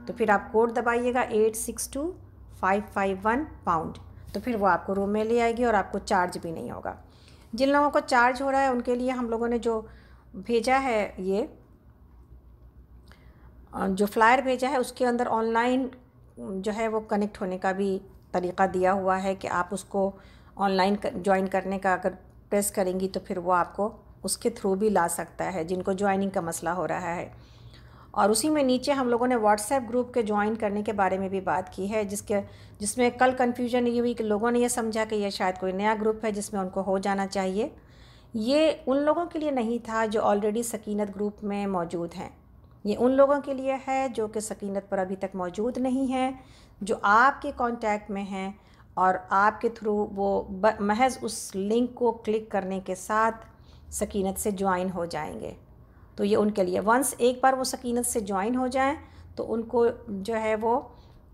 तो फिर आप कोड दबाइएगा eight six two five five one pound तो फिर वो आपको रूम में ले आएगी और आपको चार्ज भी नहीं होगा जिन लोगों को चार्ज हो रहा है उनके लिए हम लोगों ने जो भेजा है ये जो फ्लायर भेजा है उसके अंदर ऑनलाइन जो है वो कनेक्ट होने का भी तरीका दिया हुआ है कि आप उसको ऑनलाइन ज्वाइन करने का अगर प्रेस करेंगी तो फिर वो आपको उसके थ्रू भी ला सकता है जिनको ज्वाइनिंग का मसला हो रहा है और उसी में नीचे हम लोगों ने व्हाट्सएप ग्रुप के ज्वाइन करने के बारे में भी बात की है जिसके जिसमें कल कन्फ्यूजन ये हुई कि लोगों ने यह समझा कि यह शायद कोई नया ग्रुप है जिसमें उनको हो जाना चाहिए ये उन लोगों के लिए नहीं था जो ऑलरेडी सकीनत ग्रुप में मौजूद हैं ये उन लोगों के लिए है जो कि सकीनत पर अभी तक मौजूद नहीं है जो आपके कांटेक्ट में हैं और आपके थ्रू वो महज उस लिंक को क्लिक करने के साथ सकीनत से ज्वाइन हो जाएंगे तो ये उनके लिए वंस एक बार वो सकीनत से ज्वाइन हो जाएं तो उनको जो है वो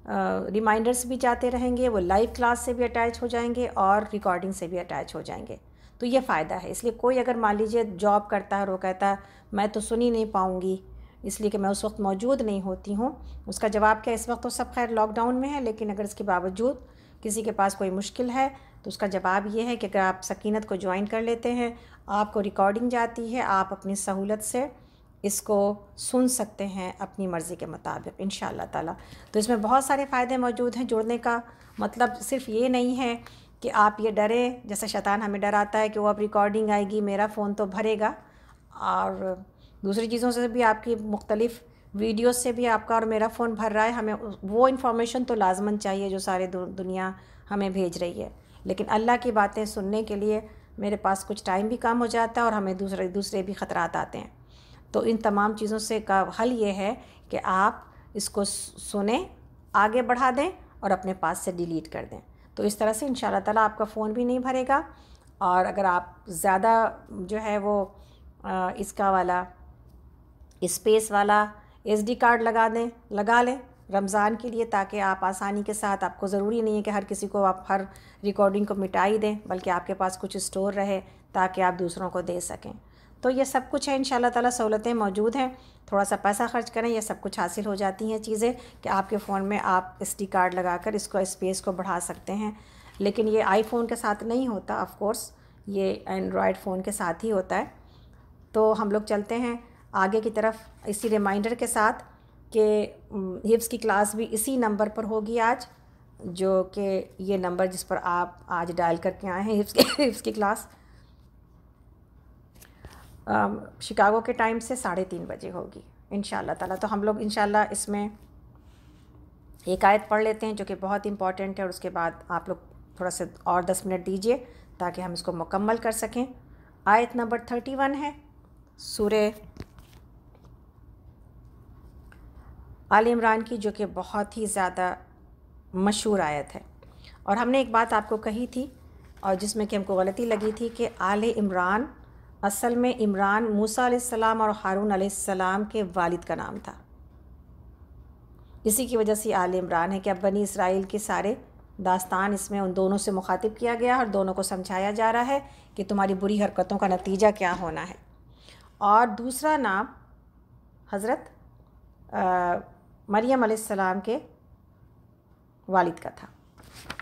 रिमाइंडर्स भी जाते रहेंगे वो लाइव क्लास से भी अटैच हो जाएंगे और रिकॉर्डिंग से भी अटैच हो जाएंगे तो ये फ़ायदा है इसलिए कोई अगर मान लीजिए जॉब करता है और वो कहता है मैं तो सुन ही नहीं पाऊँगी इसलिए कि मैं उस वक्त मौजूद नहीं होती हूँ उसका जवाब क्या इस वक्त तो सब खैर लॉकडाउन में है लेकिन अगर इसके बावजूद किसी के पास कोई मुश्किल है तो उसका जवाब ये है कि अगर आप सकीनत को ज्वाइन कर लेते हैं आपको रिकॉर्डिंग जाती है आप अपनी सहूलत से इसको सुन सकते हैं अपनी मर्ज़ी के मुताबिक इन ताला तो इसमें बहुत सारे फ़ायदे मौजूद हैं जुड़ने का मतलब सिर्फ ये नहीं है कि आप ये डरे जैसे शैतान हमें डराता है कि वो अब रिकॉर्डिंग आएगी मेरा फ़ोन तो भरेगा और दूसरी चीज़ों से भी आपकी मुख्तलिफ़ वीडियोस से भी आपका और मेरा फ़ोन भर रहा है हमें वो इन्फॉर्मेशन तो लाजमन चाहिए जो सारे दुनिया हमें भेज रही है लेकिन अल्लाह की बातें सुनने के लिए मेरे पास कुछ टाइम भी कम हो जाता है और हमें दूसरे दूसरे भी ख़तरात आते हैं तो इन तमाम चीज़ों से का हल ये है कि आप इसको सुने आगे बढ़ा दें और अपने पास से डिलीट कर दें तो इस तरह से इन ताला आपका फ़ोन भी नहीं भरेगा और अगर आप ज़्यादा जो है वो इसका वाला स्पेस वाला डी कार्ड लगा दें लगा लें रमज़ान के लिए ताकि आप आसानी के साथ आपको ज़रूरी नहीं है कि हर किसी को आप हर रिकॉर्डिंग को मिटाई दें बल्कि आपके पास कुछ स्टोर रहे ताकि आप दूसरों को दे सकें तो ये सब कुछ है इन ताला सहूलतें मौजूद हैं थोड़ा सा पैसा खर्च करें ये सब कुछ हासिल हो जाती हैं चीज़ें कि आपके फ़ोन में आप एस कार्ड लगा कर इसको स्पेस को बढ़ा सकते हैं लेकिन ये आईफोन के साथ नहीं होता ऑफ़ कोर्स ये एंड्रॉयड फ़ोन के साथ ही होता है तो हम लोग चलते हैं आगे की तरफ इसी रिमाइंडर के साथ कि हिप्स की क्लास भी इसी नंबर पर होगी आज जो कि ये नंबर जिस पर आप आज डायल करके आए हैं हिप्स की हिप्स की क्लास शिकागो के टाइम से साढ़े तीन बजे होगी इन ताला तो हम लोग इन इसमें एक आयत पढ़ लेते हैं जो कि बहुत इंपॉर्टेंट है और उसके बाद आप लोग थोड़ा सा और दस मिनट दीजिए ताकि हम इसको मुकम्मल कर सकें आयत नंबर थर्टी वन है सूर्य आल इमरान की जो कि बहुत ही ज़्यादा मशहूर आयत है और हमने एक बात आपको कही थी और जिसमें कि हमको गलती लगी थी कि आल इमरान असल में इमरान मूसा सलाम और हारून सलाम के वालिद का नाम था इसी की वजह से आल इमरान है कि अब बनी इसराइल के सारे दास्तान इसमें उन दोनों से मुखातिब किया गया और दोनों को समझाया जा रहा है कि तुम्हारी बुरी हरकतों का नतीजा क्या होना है और दूसरा नाम हज़रत मरियम सलाम के वालिद का था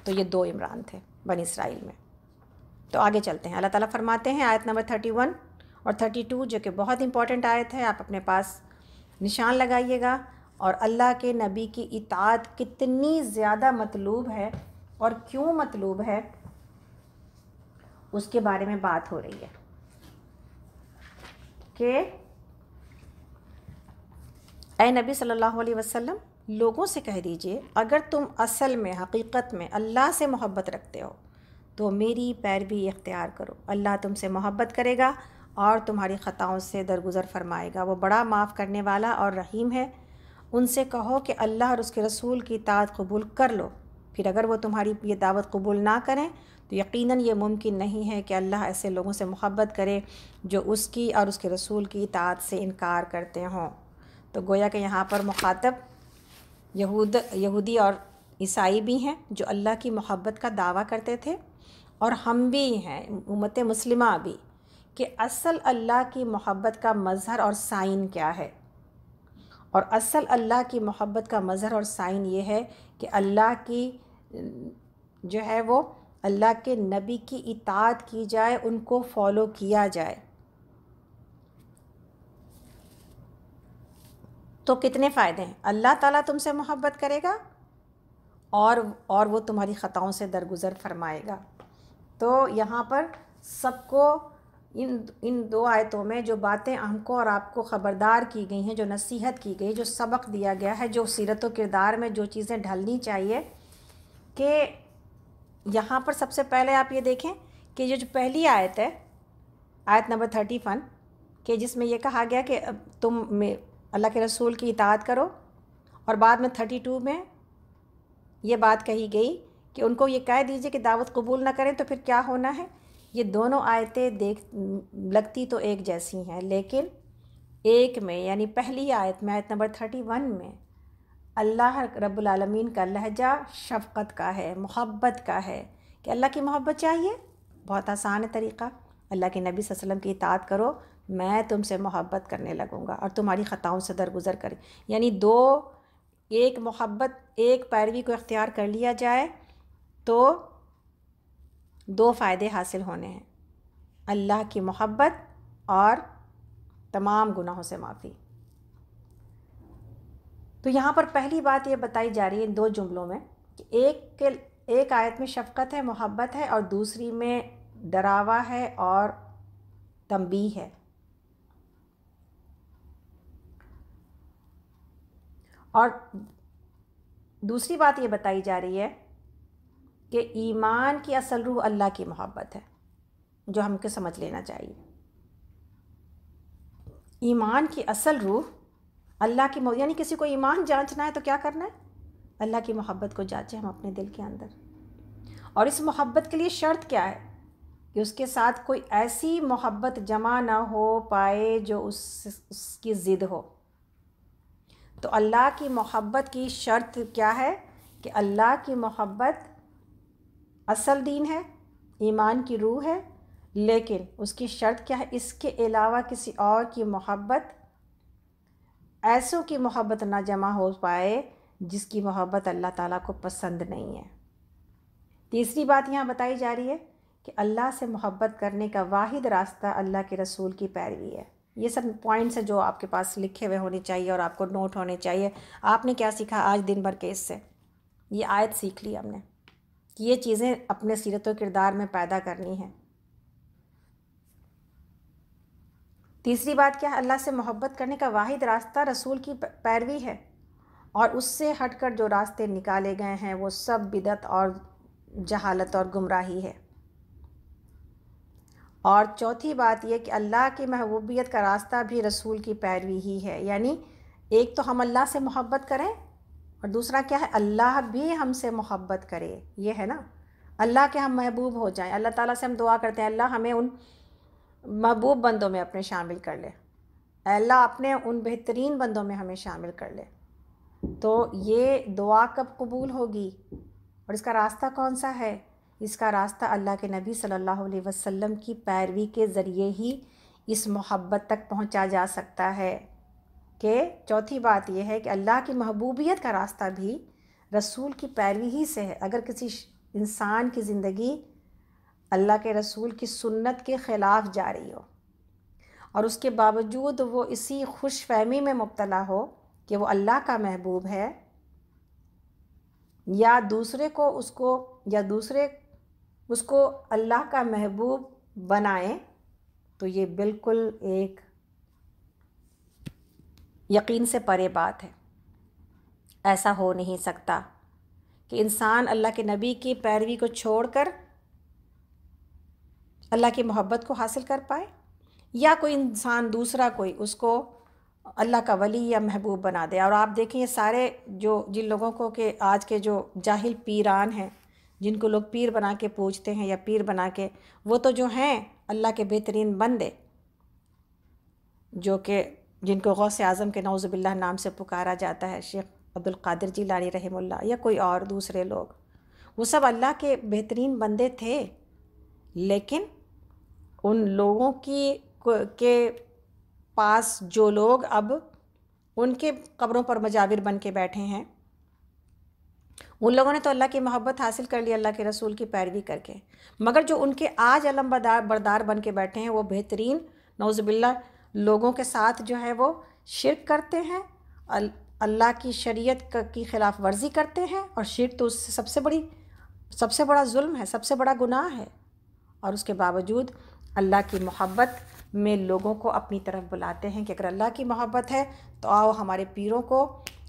तो ये दो इमरान थे बन इसराइल में तो आगे चलते हैं अल्लाह ताला फरमाते हैं आयत नंबर थर्टी वन और थर्टी टू जो कि बहुत इंपॉर्टेंट आयत है आप अपने पास निशान लगाइएगा और अल्लाह के नबी की इतात कितनी ज़्यादा मतलूब है और क्यों मतलूब है उसके बारे में बात हो रही है कि ए नबी सल्लल्लाहु अलैहि वसल्लम लोगों से कह दीजिए अगर तुम असल में हकीकत में अल्लाह से मोहब्बत रखते हो तो मेरी पैरवी इख्तियार करो अल्लाह तुमसे मोहब्बत करेगा और तुम्हारी ख़ताओं से दरगुजर फरमाएगा वो बड़ा माफ़ करने वाला और रहीम है उनसे कहो कि अल्लाह और उसके रसूल की ताद कबूल कर लो फिर अगर वो तुम्हारी ये दावत कबूल ना करें तो यकीनन ये मुमकिन नहीं है कि अल्लाह ऐसे लोगों से मोहब्बत करे जो उसकी और उसके रसूल की ताद से इनकार करते हों तो गोया के यहाँ पर मुखातब यहूद यहूदी और ईसाई भी हैं जो अल्लाह की मोहब्बत का दावा करते थे और हम भी हैं उमत मुस्लिमा भी कि असल अल्लाह की मोहब्बत का मज़हर और साइन क्या है और असल अल्लाह की मोहब्बत का मज़हर और साइन ये है कि अल्लाह की जो है वो अल्लाह के नबी की इताद की जाए उनको फॉलो किया जाए तो कितने फ़ायदे हैं अल्लाह ताला तुमसे मोहब्बत करेगा और और वो तुम्हारी ख़ताओं से दरगुजर फरमाएगा तो यहाँ पर सबको इन इन दो आयतों में जो बातें हमको और आपको ख़बरदार की गई हैं जो नसीहत की गई जो सबक दिया गया है जो सीरत व किरदार में जो चीज़ें ढलनी चाहिए कि यहाँ पर सबसे पहले आप ये देखें कि ये जो पहली आयत है आयत नंबर थर्टी वन कि जिसमें यह कहा गया कि तुम अल्लाह के रसूल की इतात करो और बाद में थर्टी टू में ये बात कही गई कि उनको ये कह दीजिए कि दावत कबूल ना करें तो फिर क्या होना है ये दोनों आयतें देख लगती तो एक जैसी हैं लेकिन एक में यानी पहली आयत में आयत नंबर थर्टी वन में अल्लाह रब्लमीन का लहजा शफ़क़त का है मोहब्बत का है कि अल्लाह की मोहब्बत चाहिए बहुत आसान है तरीक़ा अल्लाह के नबी वसल्लम की इतात करो मैं तुमसे मोहब्बत करने लगूँगा और तुम्हारी ख़ताओं से दरगुजर करें यानी दो एक मोहब्बत एक पैरवी को इख्तियार कर लिया जाए तो दो फ़ायदे हासिल होने हैं अल्लाह की मोहब्बत और तमाम गुनाहों से माफ़ी तो यहाँ पर पहली बात ये बताई जा रही है इन दो जुमलों में कि एक के एक आयत में शफ़क़त है मोहब्बत है और दूसरी में डरावा है और तंबी है और दूसरी बात ये बताई जा रही है कि ईमान की असल रूह अल्लाह की मोहब्बत है जो हमको समझ लेना चाहिए ईमान की असल रूह अल्लाह की यानी किसी को ईमान जांचना है तो क्या करना है अल्लाह की मोहब्बत को जांचें हम अपने दिल के अंदर और इस मोहब्बत के लिए शर्त क्या है कि उसके साथ कोई ऐसी मोहब्बत जमा ना हो पाए जो उस उसकी ज़िद हो तो अल्लाह की मोहब्बत की शर्त क्या है कि अल्लाह की मोहब्बत असल दीन है ईमान की रूह है लेकिन उसकी शर्त क्या है इसके अलावा किसी और की मोहब्बत ऐसों की मोहब्बत ना जमा हो पाए जिसकी मोहब्बत अल्लाह ताला को पसंद नहीं है तीसरी बात यहाँ बताई जा रही है कि अल्लाह से मोहब्बत करने का वाहिद रास्ता अल्लाह के रसूल की पैरवी है ये सब पॉइंट्स हैं जो आपके पास लिखे हुए होने चाहिए और आपको नोट होने चाहिए आपने क्या सीखा आज दिन भर के इससे ये आयत सीख ली हमने कि ये चीज़ें अपने सीरत किरदार में पैदा करनी है तीसरी बात क्या है अल्लाह से मोहब्बत करने का वाहिद रास्ता रसूल की पैरवी है और उससे हटकर जो रास्ते निकाले गए हैं वो सब बिदत और जहालत और गुमराही है और चौथी बात यह कि अल्लाह की महबूबियत का रास्ता भी रसूल की पैरवी ही है यानी एक तो हम अल्लाह से मोहब्बत करें और दूसरा क्या है अल्लाह भी हमसे मोहब्बत करे ये है ना अल्लाह के हम महबूब हो जाएं अल्लाह ताला से हम दुआ करते हैं अल्लाह हमें उन महबूब बंदों में अपने शामिल कर ले अल्लाह अपने उन बेहतरीन बंदों में हमें शामिल कर ले तो ये दुआ कब कबूल होगी और इसका रास्ता कौन सा है इसका रास्ता अल्लाह के नबी सल्लल्लाहु अलैहि वसल्लम की पैरवी के ज़रिए ही इस मोहब्बत तक पहुंचा जा सकता है कि चौथी बात यह है कि अल्लाह की महबूबियत का रास्ता भी रसूल की पैरवी ही से है अगर किसी इंसान की ज़िंदगी अल्लाह के रसूल की सुन्नत के ख़िलाफ़ जा रही हो और उसके बावजूद वो इसी खुश फहमी में मुबतला हो कि वो अल्लाह का महबूब है या दूसरे को उसको या दूसरे उसको अल्लाह का महबूब बनाए तो ये बिल्कुल एक यकीन से परे बात है ऐसा हो नहीं सकता कि इंसान अल्लाह के नबी की पैरवी को छोड़कर अल्लाह की मोहब्बत को हासिल कर पाए या कोई इंसान दूसरा कोई उसको अल्लाह का वली या महबूब बना दे और आप देखें ये सारे जो जिन लोगों को के आज के जो जाहिल पीरान हैं जिनको लोग पीर बना के पूजते हैं या पीर बना के वो तो जो हैं अल्लाह के बेहतरीन बंदे जो कि जिनको गौस आज़म के नौज़बिल्ला नाम से पुकारा जाता है शेख अब्दुल कादिर जी लानी रहमुल्ला या कोई और दूसरे लोग वो सब अल्लाह के बेहतरीन बंदे थे लेकिन उन लोगों की के पास जो लोग अब उनके कब्रों पर मजाविर बन के बैठे हैं उन लोगों ने तो अल्लाह की मोहब्बत हासिल कर ली अल्लाह के रसूल की पैरवी करके मगर जो उनके आज अलम बरदार बन के बैठे हैं वो बेहतरीन नौजबिल्ला लोगों के साथ जो है वो शिरक करते हैं अल्लाह की शरीयत की ख़िलाफ़ वर्जी करते हैं और शिरक तो उससे सबसे बड़ी सबसे बड़ा जुल्म है सबसे बड़ा गुनाह है और उसके बावजूद अल्लाह की मोहब्बत में लोगों को अपनी तरफ बुलाते हैं कि अगर अल्लाह की मोहब्बत है तो आओ हमारे पीरों को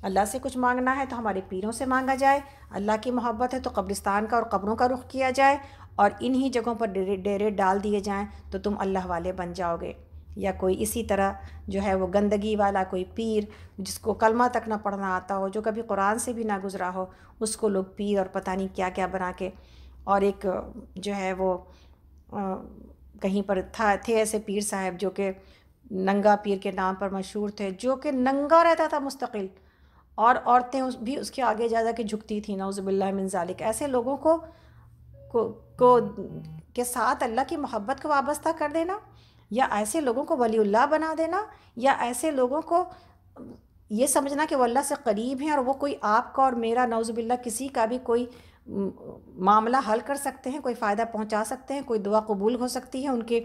अल्लाह से कुछ मांगना है तो हमारे पीरों से मांगा जाए अल्लाह की मोहब्बत है तो कब्रिस्तान का और कब्रों का रुख किया जाए और इन्हीं जगहों पर डेरे डेरे डाल दिए जाएँ तो तुम अल्लाह वाले बन जाओगे या कोई इसी तरह जो है वो गंदगी वाला कोई पीर जिसको कलमा तक ना पढ़ना आता हो जो कभी कुरान से भी ना गुज़रा हो उसको लोग पीर और पता नहीं क्या क्या बना के और एक जो है वो आ, कहीं पर था थे ऐसे पीर साहब जो कि नंगा पीर के नाम पर मशहूर थे जो कि नंगा रहता था मुस्तकिल और औरतें उस भी उसके आगे जा के झुकती थी नाउज़बिल्ला मिनजालिक ऐसे लोगों को को, को के साथ अल्लाह की मोहब्बत को वाबस्ता कर देना या ऐसे लोगों को वलील्ला बना देना या ऐसे लोगों को ये समझना कि वो अल्लाह से करीब हैं और वो कोई आपका और मेरा नौज़बिल्ला किसी का भी कोई मामला हल कर सकते हैं कोई फ़ायदा पहुंचा सकते हैं कोई दुआ कबूल हो सकती है उनके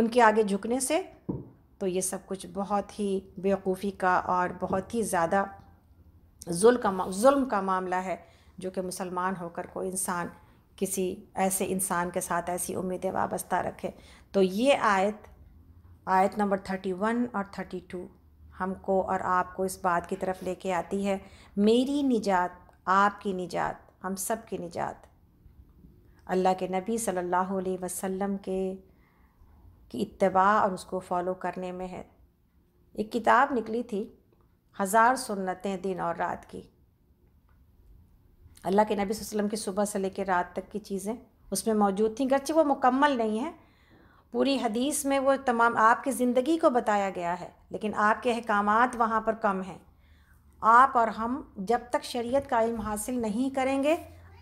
उनके आगे झुकने से तो ये सब कुछ बहुत ही बेवकूफ़ी का और बहुत ही ज़्यादा जुल का जुल्म का मामला है जो कि मुसलमान होकर कोई इंसान किसी ऐसे इंसान के साथ ऐसी उम्मीदें वाबस्ता रखे तो ये आयत आयत नंबर थर्टी वन और थर्टी टू हमको और आपको इस बात की तरफ लेके आती है मेरी निजात आपकी निजात हम सब की निजात अल्लाह के नबी सल्लल्लाहु अलैहि वसल्लम के की इतबा और उसको फॉलो करने में है एक किताब निकली थी हज़ार सुन्नतें दिन और रात की अल्लाह के नबी वसल्लम की सुबह से लेकर रात तक की चीज़ें उसमें मौजूद थी गरचे वो मुकम्मल नहीं है पूरी हदीस में वो तमाम आपकी ज़िंदगी को बताया गया है लेकिन आपके अहकाम वहाँ पर कम हैं आप और हम जब तक शरीयत का इल्म हासिल नहीं करेंगे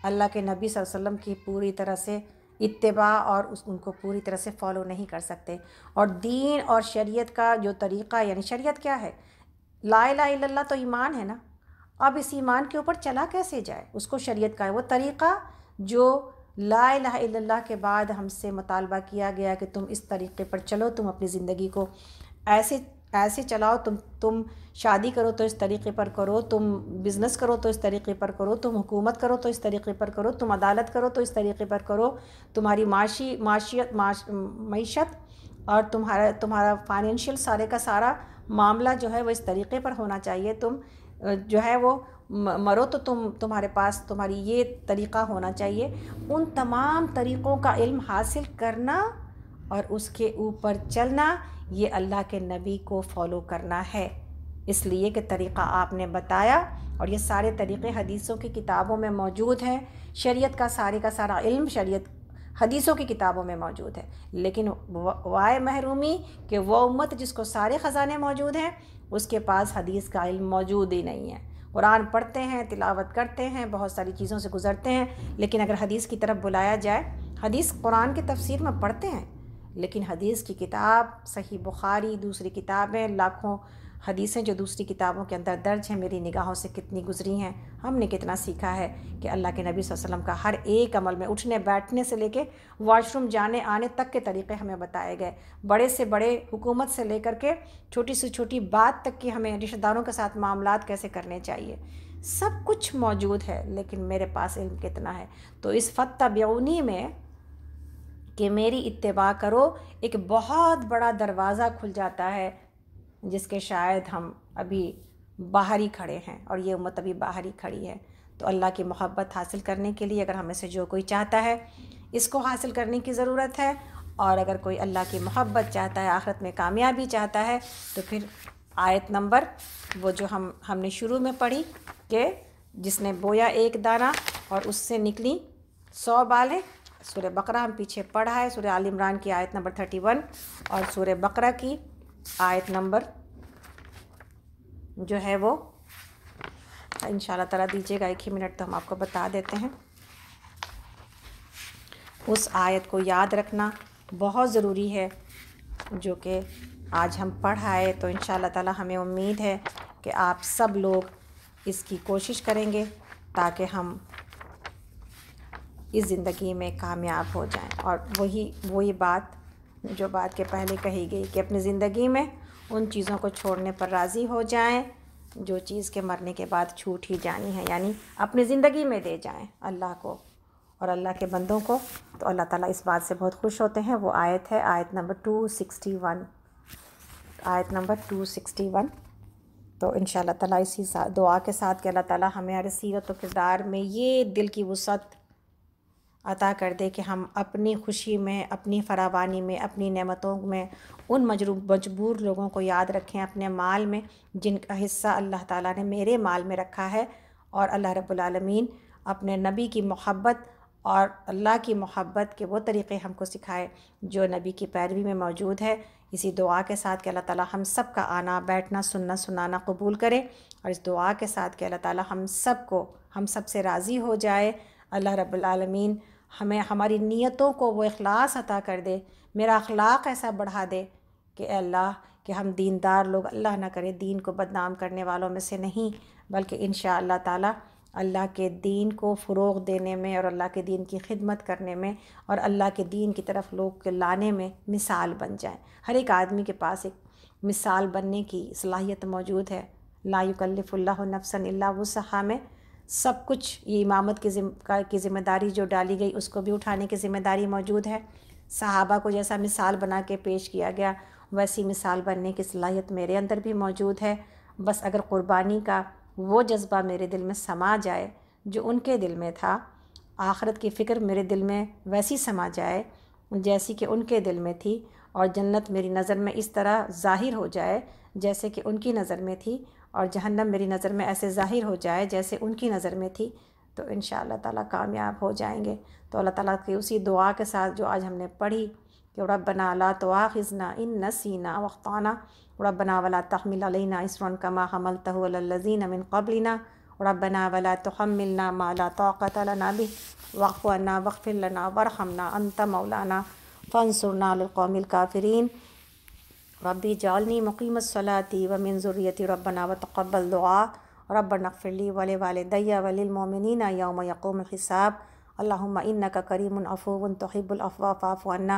अल्लाह के नबी वसल्लम की पूरी तरह से इतबा और उस उनको पूरी तरह से फॉलो नहीं कर सकते और दीन और शरीयत का जो तरीक़ा यानी शरीयत क्या है ला ला तो ईमान है ना अब इस ईमान के ऊपर चला कैसे जाए उसको शरीयत का है वो तरीक़ा जो ला ला के बाद हमसे मुतालबा किया गया कि तुम इस तरीक़े पर चलो तुम अपनी ज़िंदगी को ऐसे ऐसे चलाओ तुम तुम शादी करो तो इस तरीक़े पर करो तुम बिज़नेस करो तो इस तरीक़े पर करो तुम हुकूमत करो तो इस तरीक़े पर करो तुम अदालत करो तो इस तरीक़े पर करो तुम्हारी माशी माशियत माश मीशत और तुम्हारा तुम्हारा फाइनेंशियल सारे का सारा मामला जो है वो इस तरीके पर होना चाहिए तुम जो है वो मरो तो तुम तुम्हारे पास तुम्हारी ये तरीक़ा होना चाहिए उन तमाम तरीक़ों का इल्म हासिल करना और उसके ऊपर चलना ये अल्लाह के नबी को फॉलो करना है इसलिए कि तरीक़ा आपने बताया और ये सारे तरीक़े हदीसों की किताबों में मौजूद हैं शरीयत का सारे का सारा इल्म शरीयत हदीसों की किताबों में मौजूद है लेकिन वाय महरूमी कि वह उम्मत जिसको सारे ख़जाने मौजूद हैं उसके पास हदीस का इल्म मौजूद ही नहीं है कुरान पढ़ते हैं तिलावत करते हैं बहुत सारी चीज़ों से गुजरते हैं लेकिन अगर हदीस की तरफ बुलाया जाए हदीस कुरान की तफसीर में पढ़ते हैं लेकिन हदीस की किताब सही बुखारी दूसरी किताबें लाखों हदीसें जो दूसरी किताबों के अंदर दर्ज हैं मेरी निगाहों से कितनी गुजरी हैं हमने कितना सीखा है कि अल्लाह के नबी वसल्लम का हर एक अमल में उठने बैठने से लेके वॉशरूम जाने आने तक के तरीक़े हमें बताए गए बड़े से बड़े हुकूमत से लेकर के छोटी से छोटी बात तक की हमें रिश्तेदारों के साथ मामला कैसे करने चाहिए सब कुछ मौजूद है लेकिन मेरे पास इल्म कितना है तो इस फ़त ब्यूनी में कि मेरी इतबा करो एक बहुत बड़ा दरवाज़ा खुल जाता है जिसके शायद हम अभी बाहर ही खड़े हैं और ये उम्मत अभी बाहर ही खड़ी है तो अल्लाह की मोहब्बत हासिल करने के लिए अगर हमें से जो कोई चाहता है इसको हासिल करने की ज़रूरत है और अगर कोई अल्लाह की मोहब्बत चाहता है आखरत में कामयाबी चाहता है तो फिर आयत नंबर वो जो हम हमने शुरू में पढ़ी कि जिसने बोया एक दाना और उससे निकली सौ बालें सूर्य बकरा हम पीछे पढ़ा है सूर्य इमरान की आयत नंबर थर्टी वन और सूर्य बकरा की आयत नंबर जो है वो इन ताला दीजिएगा एक ही मिनट तो हम आपको बता देते हैं उस आयत को याद रखना बहुत ज़रूरी है जो कि आज हम पढ़ आए तो इन ताला हमें उम्मीद है कि आप सब लोग इसकी कोशिश करेंगे ताकि हम इस ज़िंदगी में कामयाब हो जाएं और वही वही बात जो बात के पहले कही गई कि अपनी ज़िंदगी में उन चीज़ों को छोड़ने पर राज़ी हो जाएं जो चीज़ के मरने के बाद छूट ही जानी है यानी अपनी ज़िंदगी में दे जाएं अल्लाह को और अल्लाह के बंदों को तो अल्लाह ताला इस बात से बहुत खुश होते हैं वो आयत है आयत नंबर टू सिक्सटी वन आयत नंबर टू सिक्सटी वन तो इन ताला इसी दुआ के साथ कि अल्लाह ताला हमें हमारे सीरत व किरदार में ये दिल की वसत अता कर दे कि हम अपनी खुशी में अपनी फरावानी में अपनी नेमतों में उन मजरू मजबूर लोगों को याद रखें अपने माल में जिनका हिस्सा अल्लाह ताला ने मेरे माल में रखा है और अल्लाह रब्बुल आलमीन अपने नबी की मोहब्बत और अल्लाह की मोहब्बत के वो तरीक़े हमको सिखाए जो नबी की पैरवी में मौजूद है इसी दुआ के साथ के अल्लाह ताला हम सब का आना बैठना सुनना सुनाना कबूल करे और इस दुआ के साथ के अल्लाह ताला हम सब को हम सब से राज़ी हो जाए अल्लाह रब्बुल आलमीन हमें हमारी नीयतों को वो अखलास अता कर दे मेरा अखलाक ऐसा बढ़ा दे कि अल्लाह कि हम दीनदार लोग अल्लाह ना करें दीन को बदनाम करने वालों में से नहीं बल्कि इन ताला अल्लाह के दीन को फ़रोग देने में और अल्लाह के दीन की खिदमत करने में और अल्लाह के दीन की तरफ लोग के लाने में मिसाल बन जाए हर एक आदमी के पास एक मिसाल बनने की सलाहियत मौजूद है ला अल्लाह वसहा में सब कुछ ये इमामत की जिम की ज़िम्मेदारी जो डाली गई उसको भी उठाने की ज़िम्मेदारी मौजूद है सहाबा को जैसा मिसाल बना के पेश किया गया वैसी मिसाल बनने की सलाहियत मेरे अंदर भी मौजूद है बस अगर क़ुरबानी का वो जज्बा मेरे दिल में समा जाए जो उनके दिल में था आखरत की फ़िक्र मेरे दिल में वैसी समा जाए जैसी कि उनके दिल में थी और जन्नत मेरी नज़र में इस तरह ज़ाहिर हो जाए जैसे कि उनकी नज़र में थी और जहन्नम मेरी नज़र में ऐसे ज़ाहिर हो जाए जैसे उनकी नज़र में थी तो इन ताला कामयाब हो जाएंगे तो अल्लाह ताला की उसी दुआ के साथ जो आज हमने पढ़ी कि बना ला तो आखिजना इन नसीना वक्ताना वाला वला अलना इसरन कमा हमल तहलजीन अमिन कबलिना रबना वला मिलना माला तोक़त ना भी वक़ वक़फ़िलना वरहमना अंत मौलाना फ़नसुरना लकौमिल काफ़रीन ربي اجعلني مقيم الصلاة ومن ذريتي ربنا وتقبل دعاء ربنا اغفر لي ولوالدي وللمؤمنين يوم يقوم الحساب اللهم إنك كريم عفو تحب العفو فاعف عنا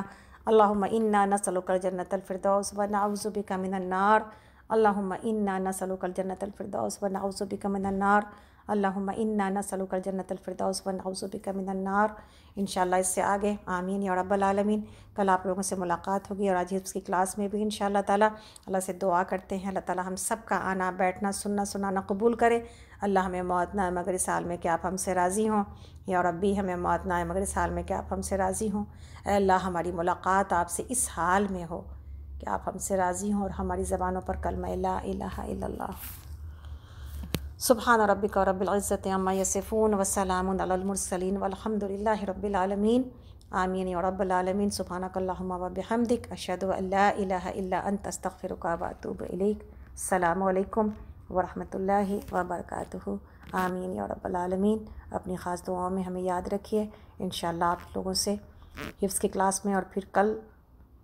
اللهم إنا نسألك الجنة الفردوس ونعوذ بك من النار اللهم إنا نسألك الجنة الفردوس ونعوذ بك من النار अल्लाम इन्ना नसलुकर जन्नतफ़रदाउस वन अवज़ुबिका मिनन्नार इन इससे आगे आमीन या रब्बालमीन कल आप लोगों से मुलाकात होगी और आज ही उसकी क्लास में भी इन ताला तला से दुआ करते हैं अल्लाह ताला हम सब का आना बैठना सुनना सुनाना कबूल करें अल्लाह हमें मौत ना मगर इस साल में क्या आप हमसे राज़ी हों या रब्बी हमें मौत ना मगर इस साल में क्या आप हमसे राज़ी हों अल्लाह हमारी मुलाकात आपसे इस हाल में हो कि आप हमसे राज़ी हों और हमारी ज़बानों पर कलमा ला इलाहा इल्लल्लाह सुबहान रबिक रबिल्ज़त अम्मा यसफ़ून वसलाम वलहमदिल्ला रबालमीन आमीन रबालमीन सुबहानकल्लम वबहमदिक अशद अल्ला अंत अस्तफ़िरकाबातूबलैकम वरहमल वबरक आमीन रबालमीन अपनी ख़ास दुआओं में हमें याद रखिए इन आप लोगों से हिफ्स की क्लास में और फिर कल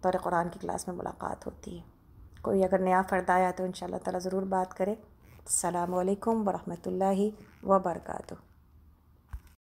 तौर क़ुरान की क्लास में मुलाकात होती है कोई अगर नया फ़र्द आया तो इन ताला ज़रूर बात करें अल्लाम वरहमल वर्का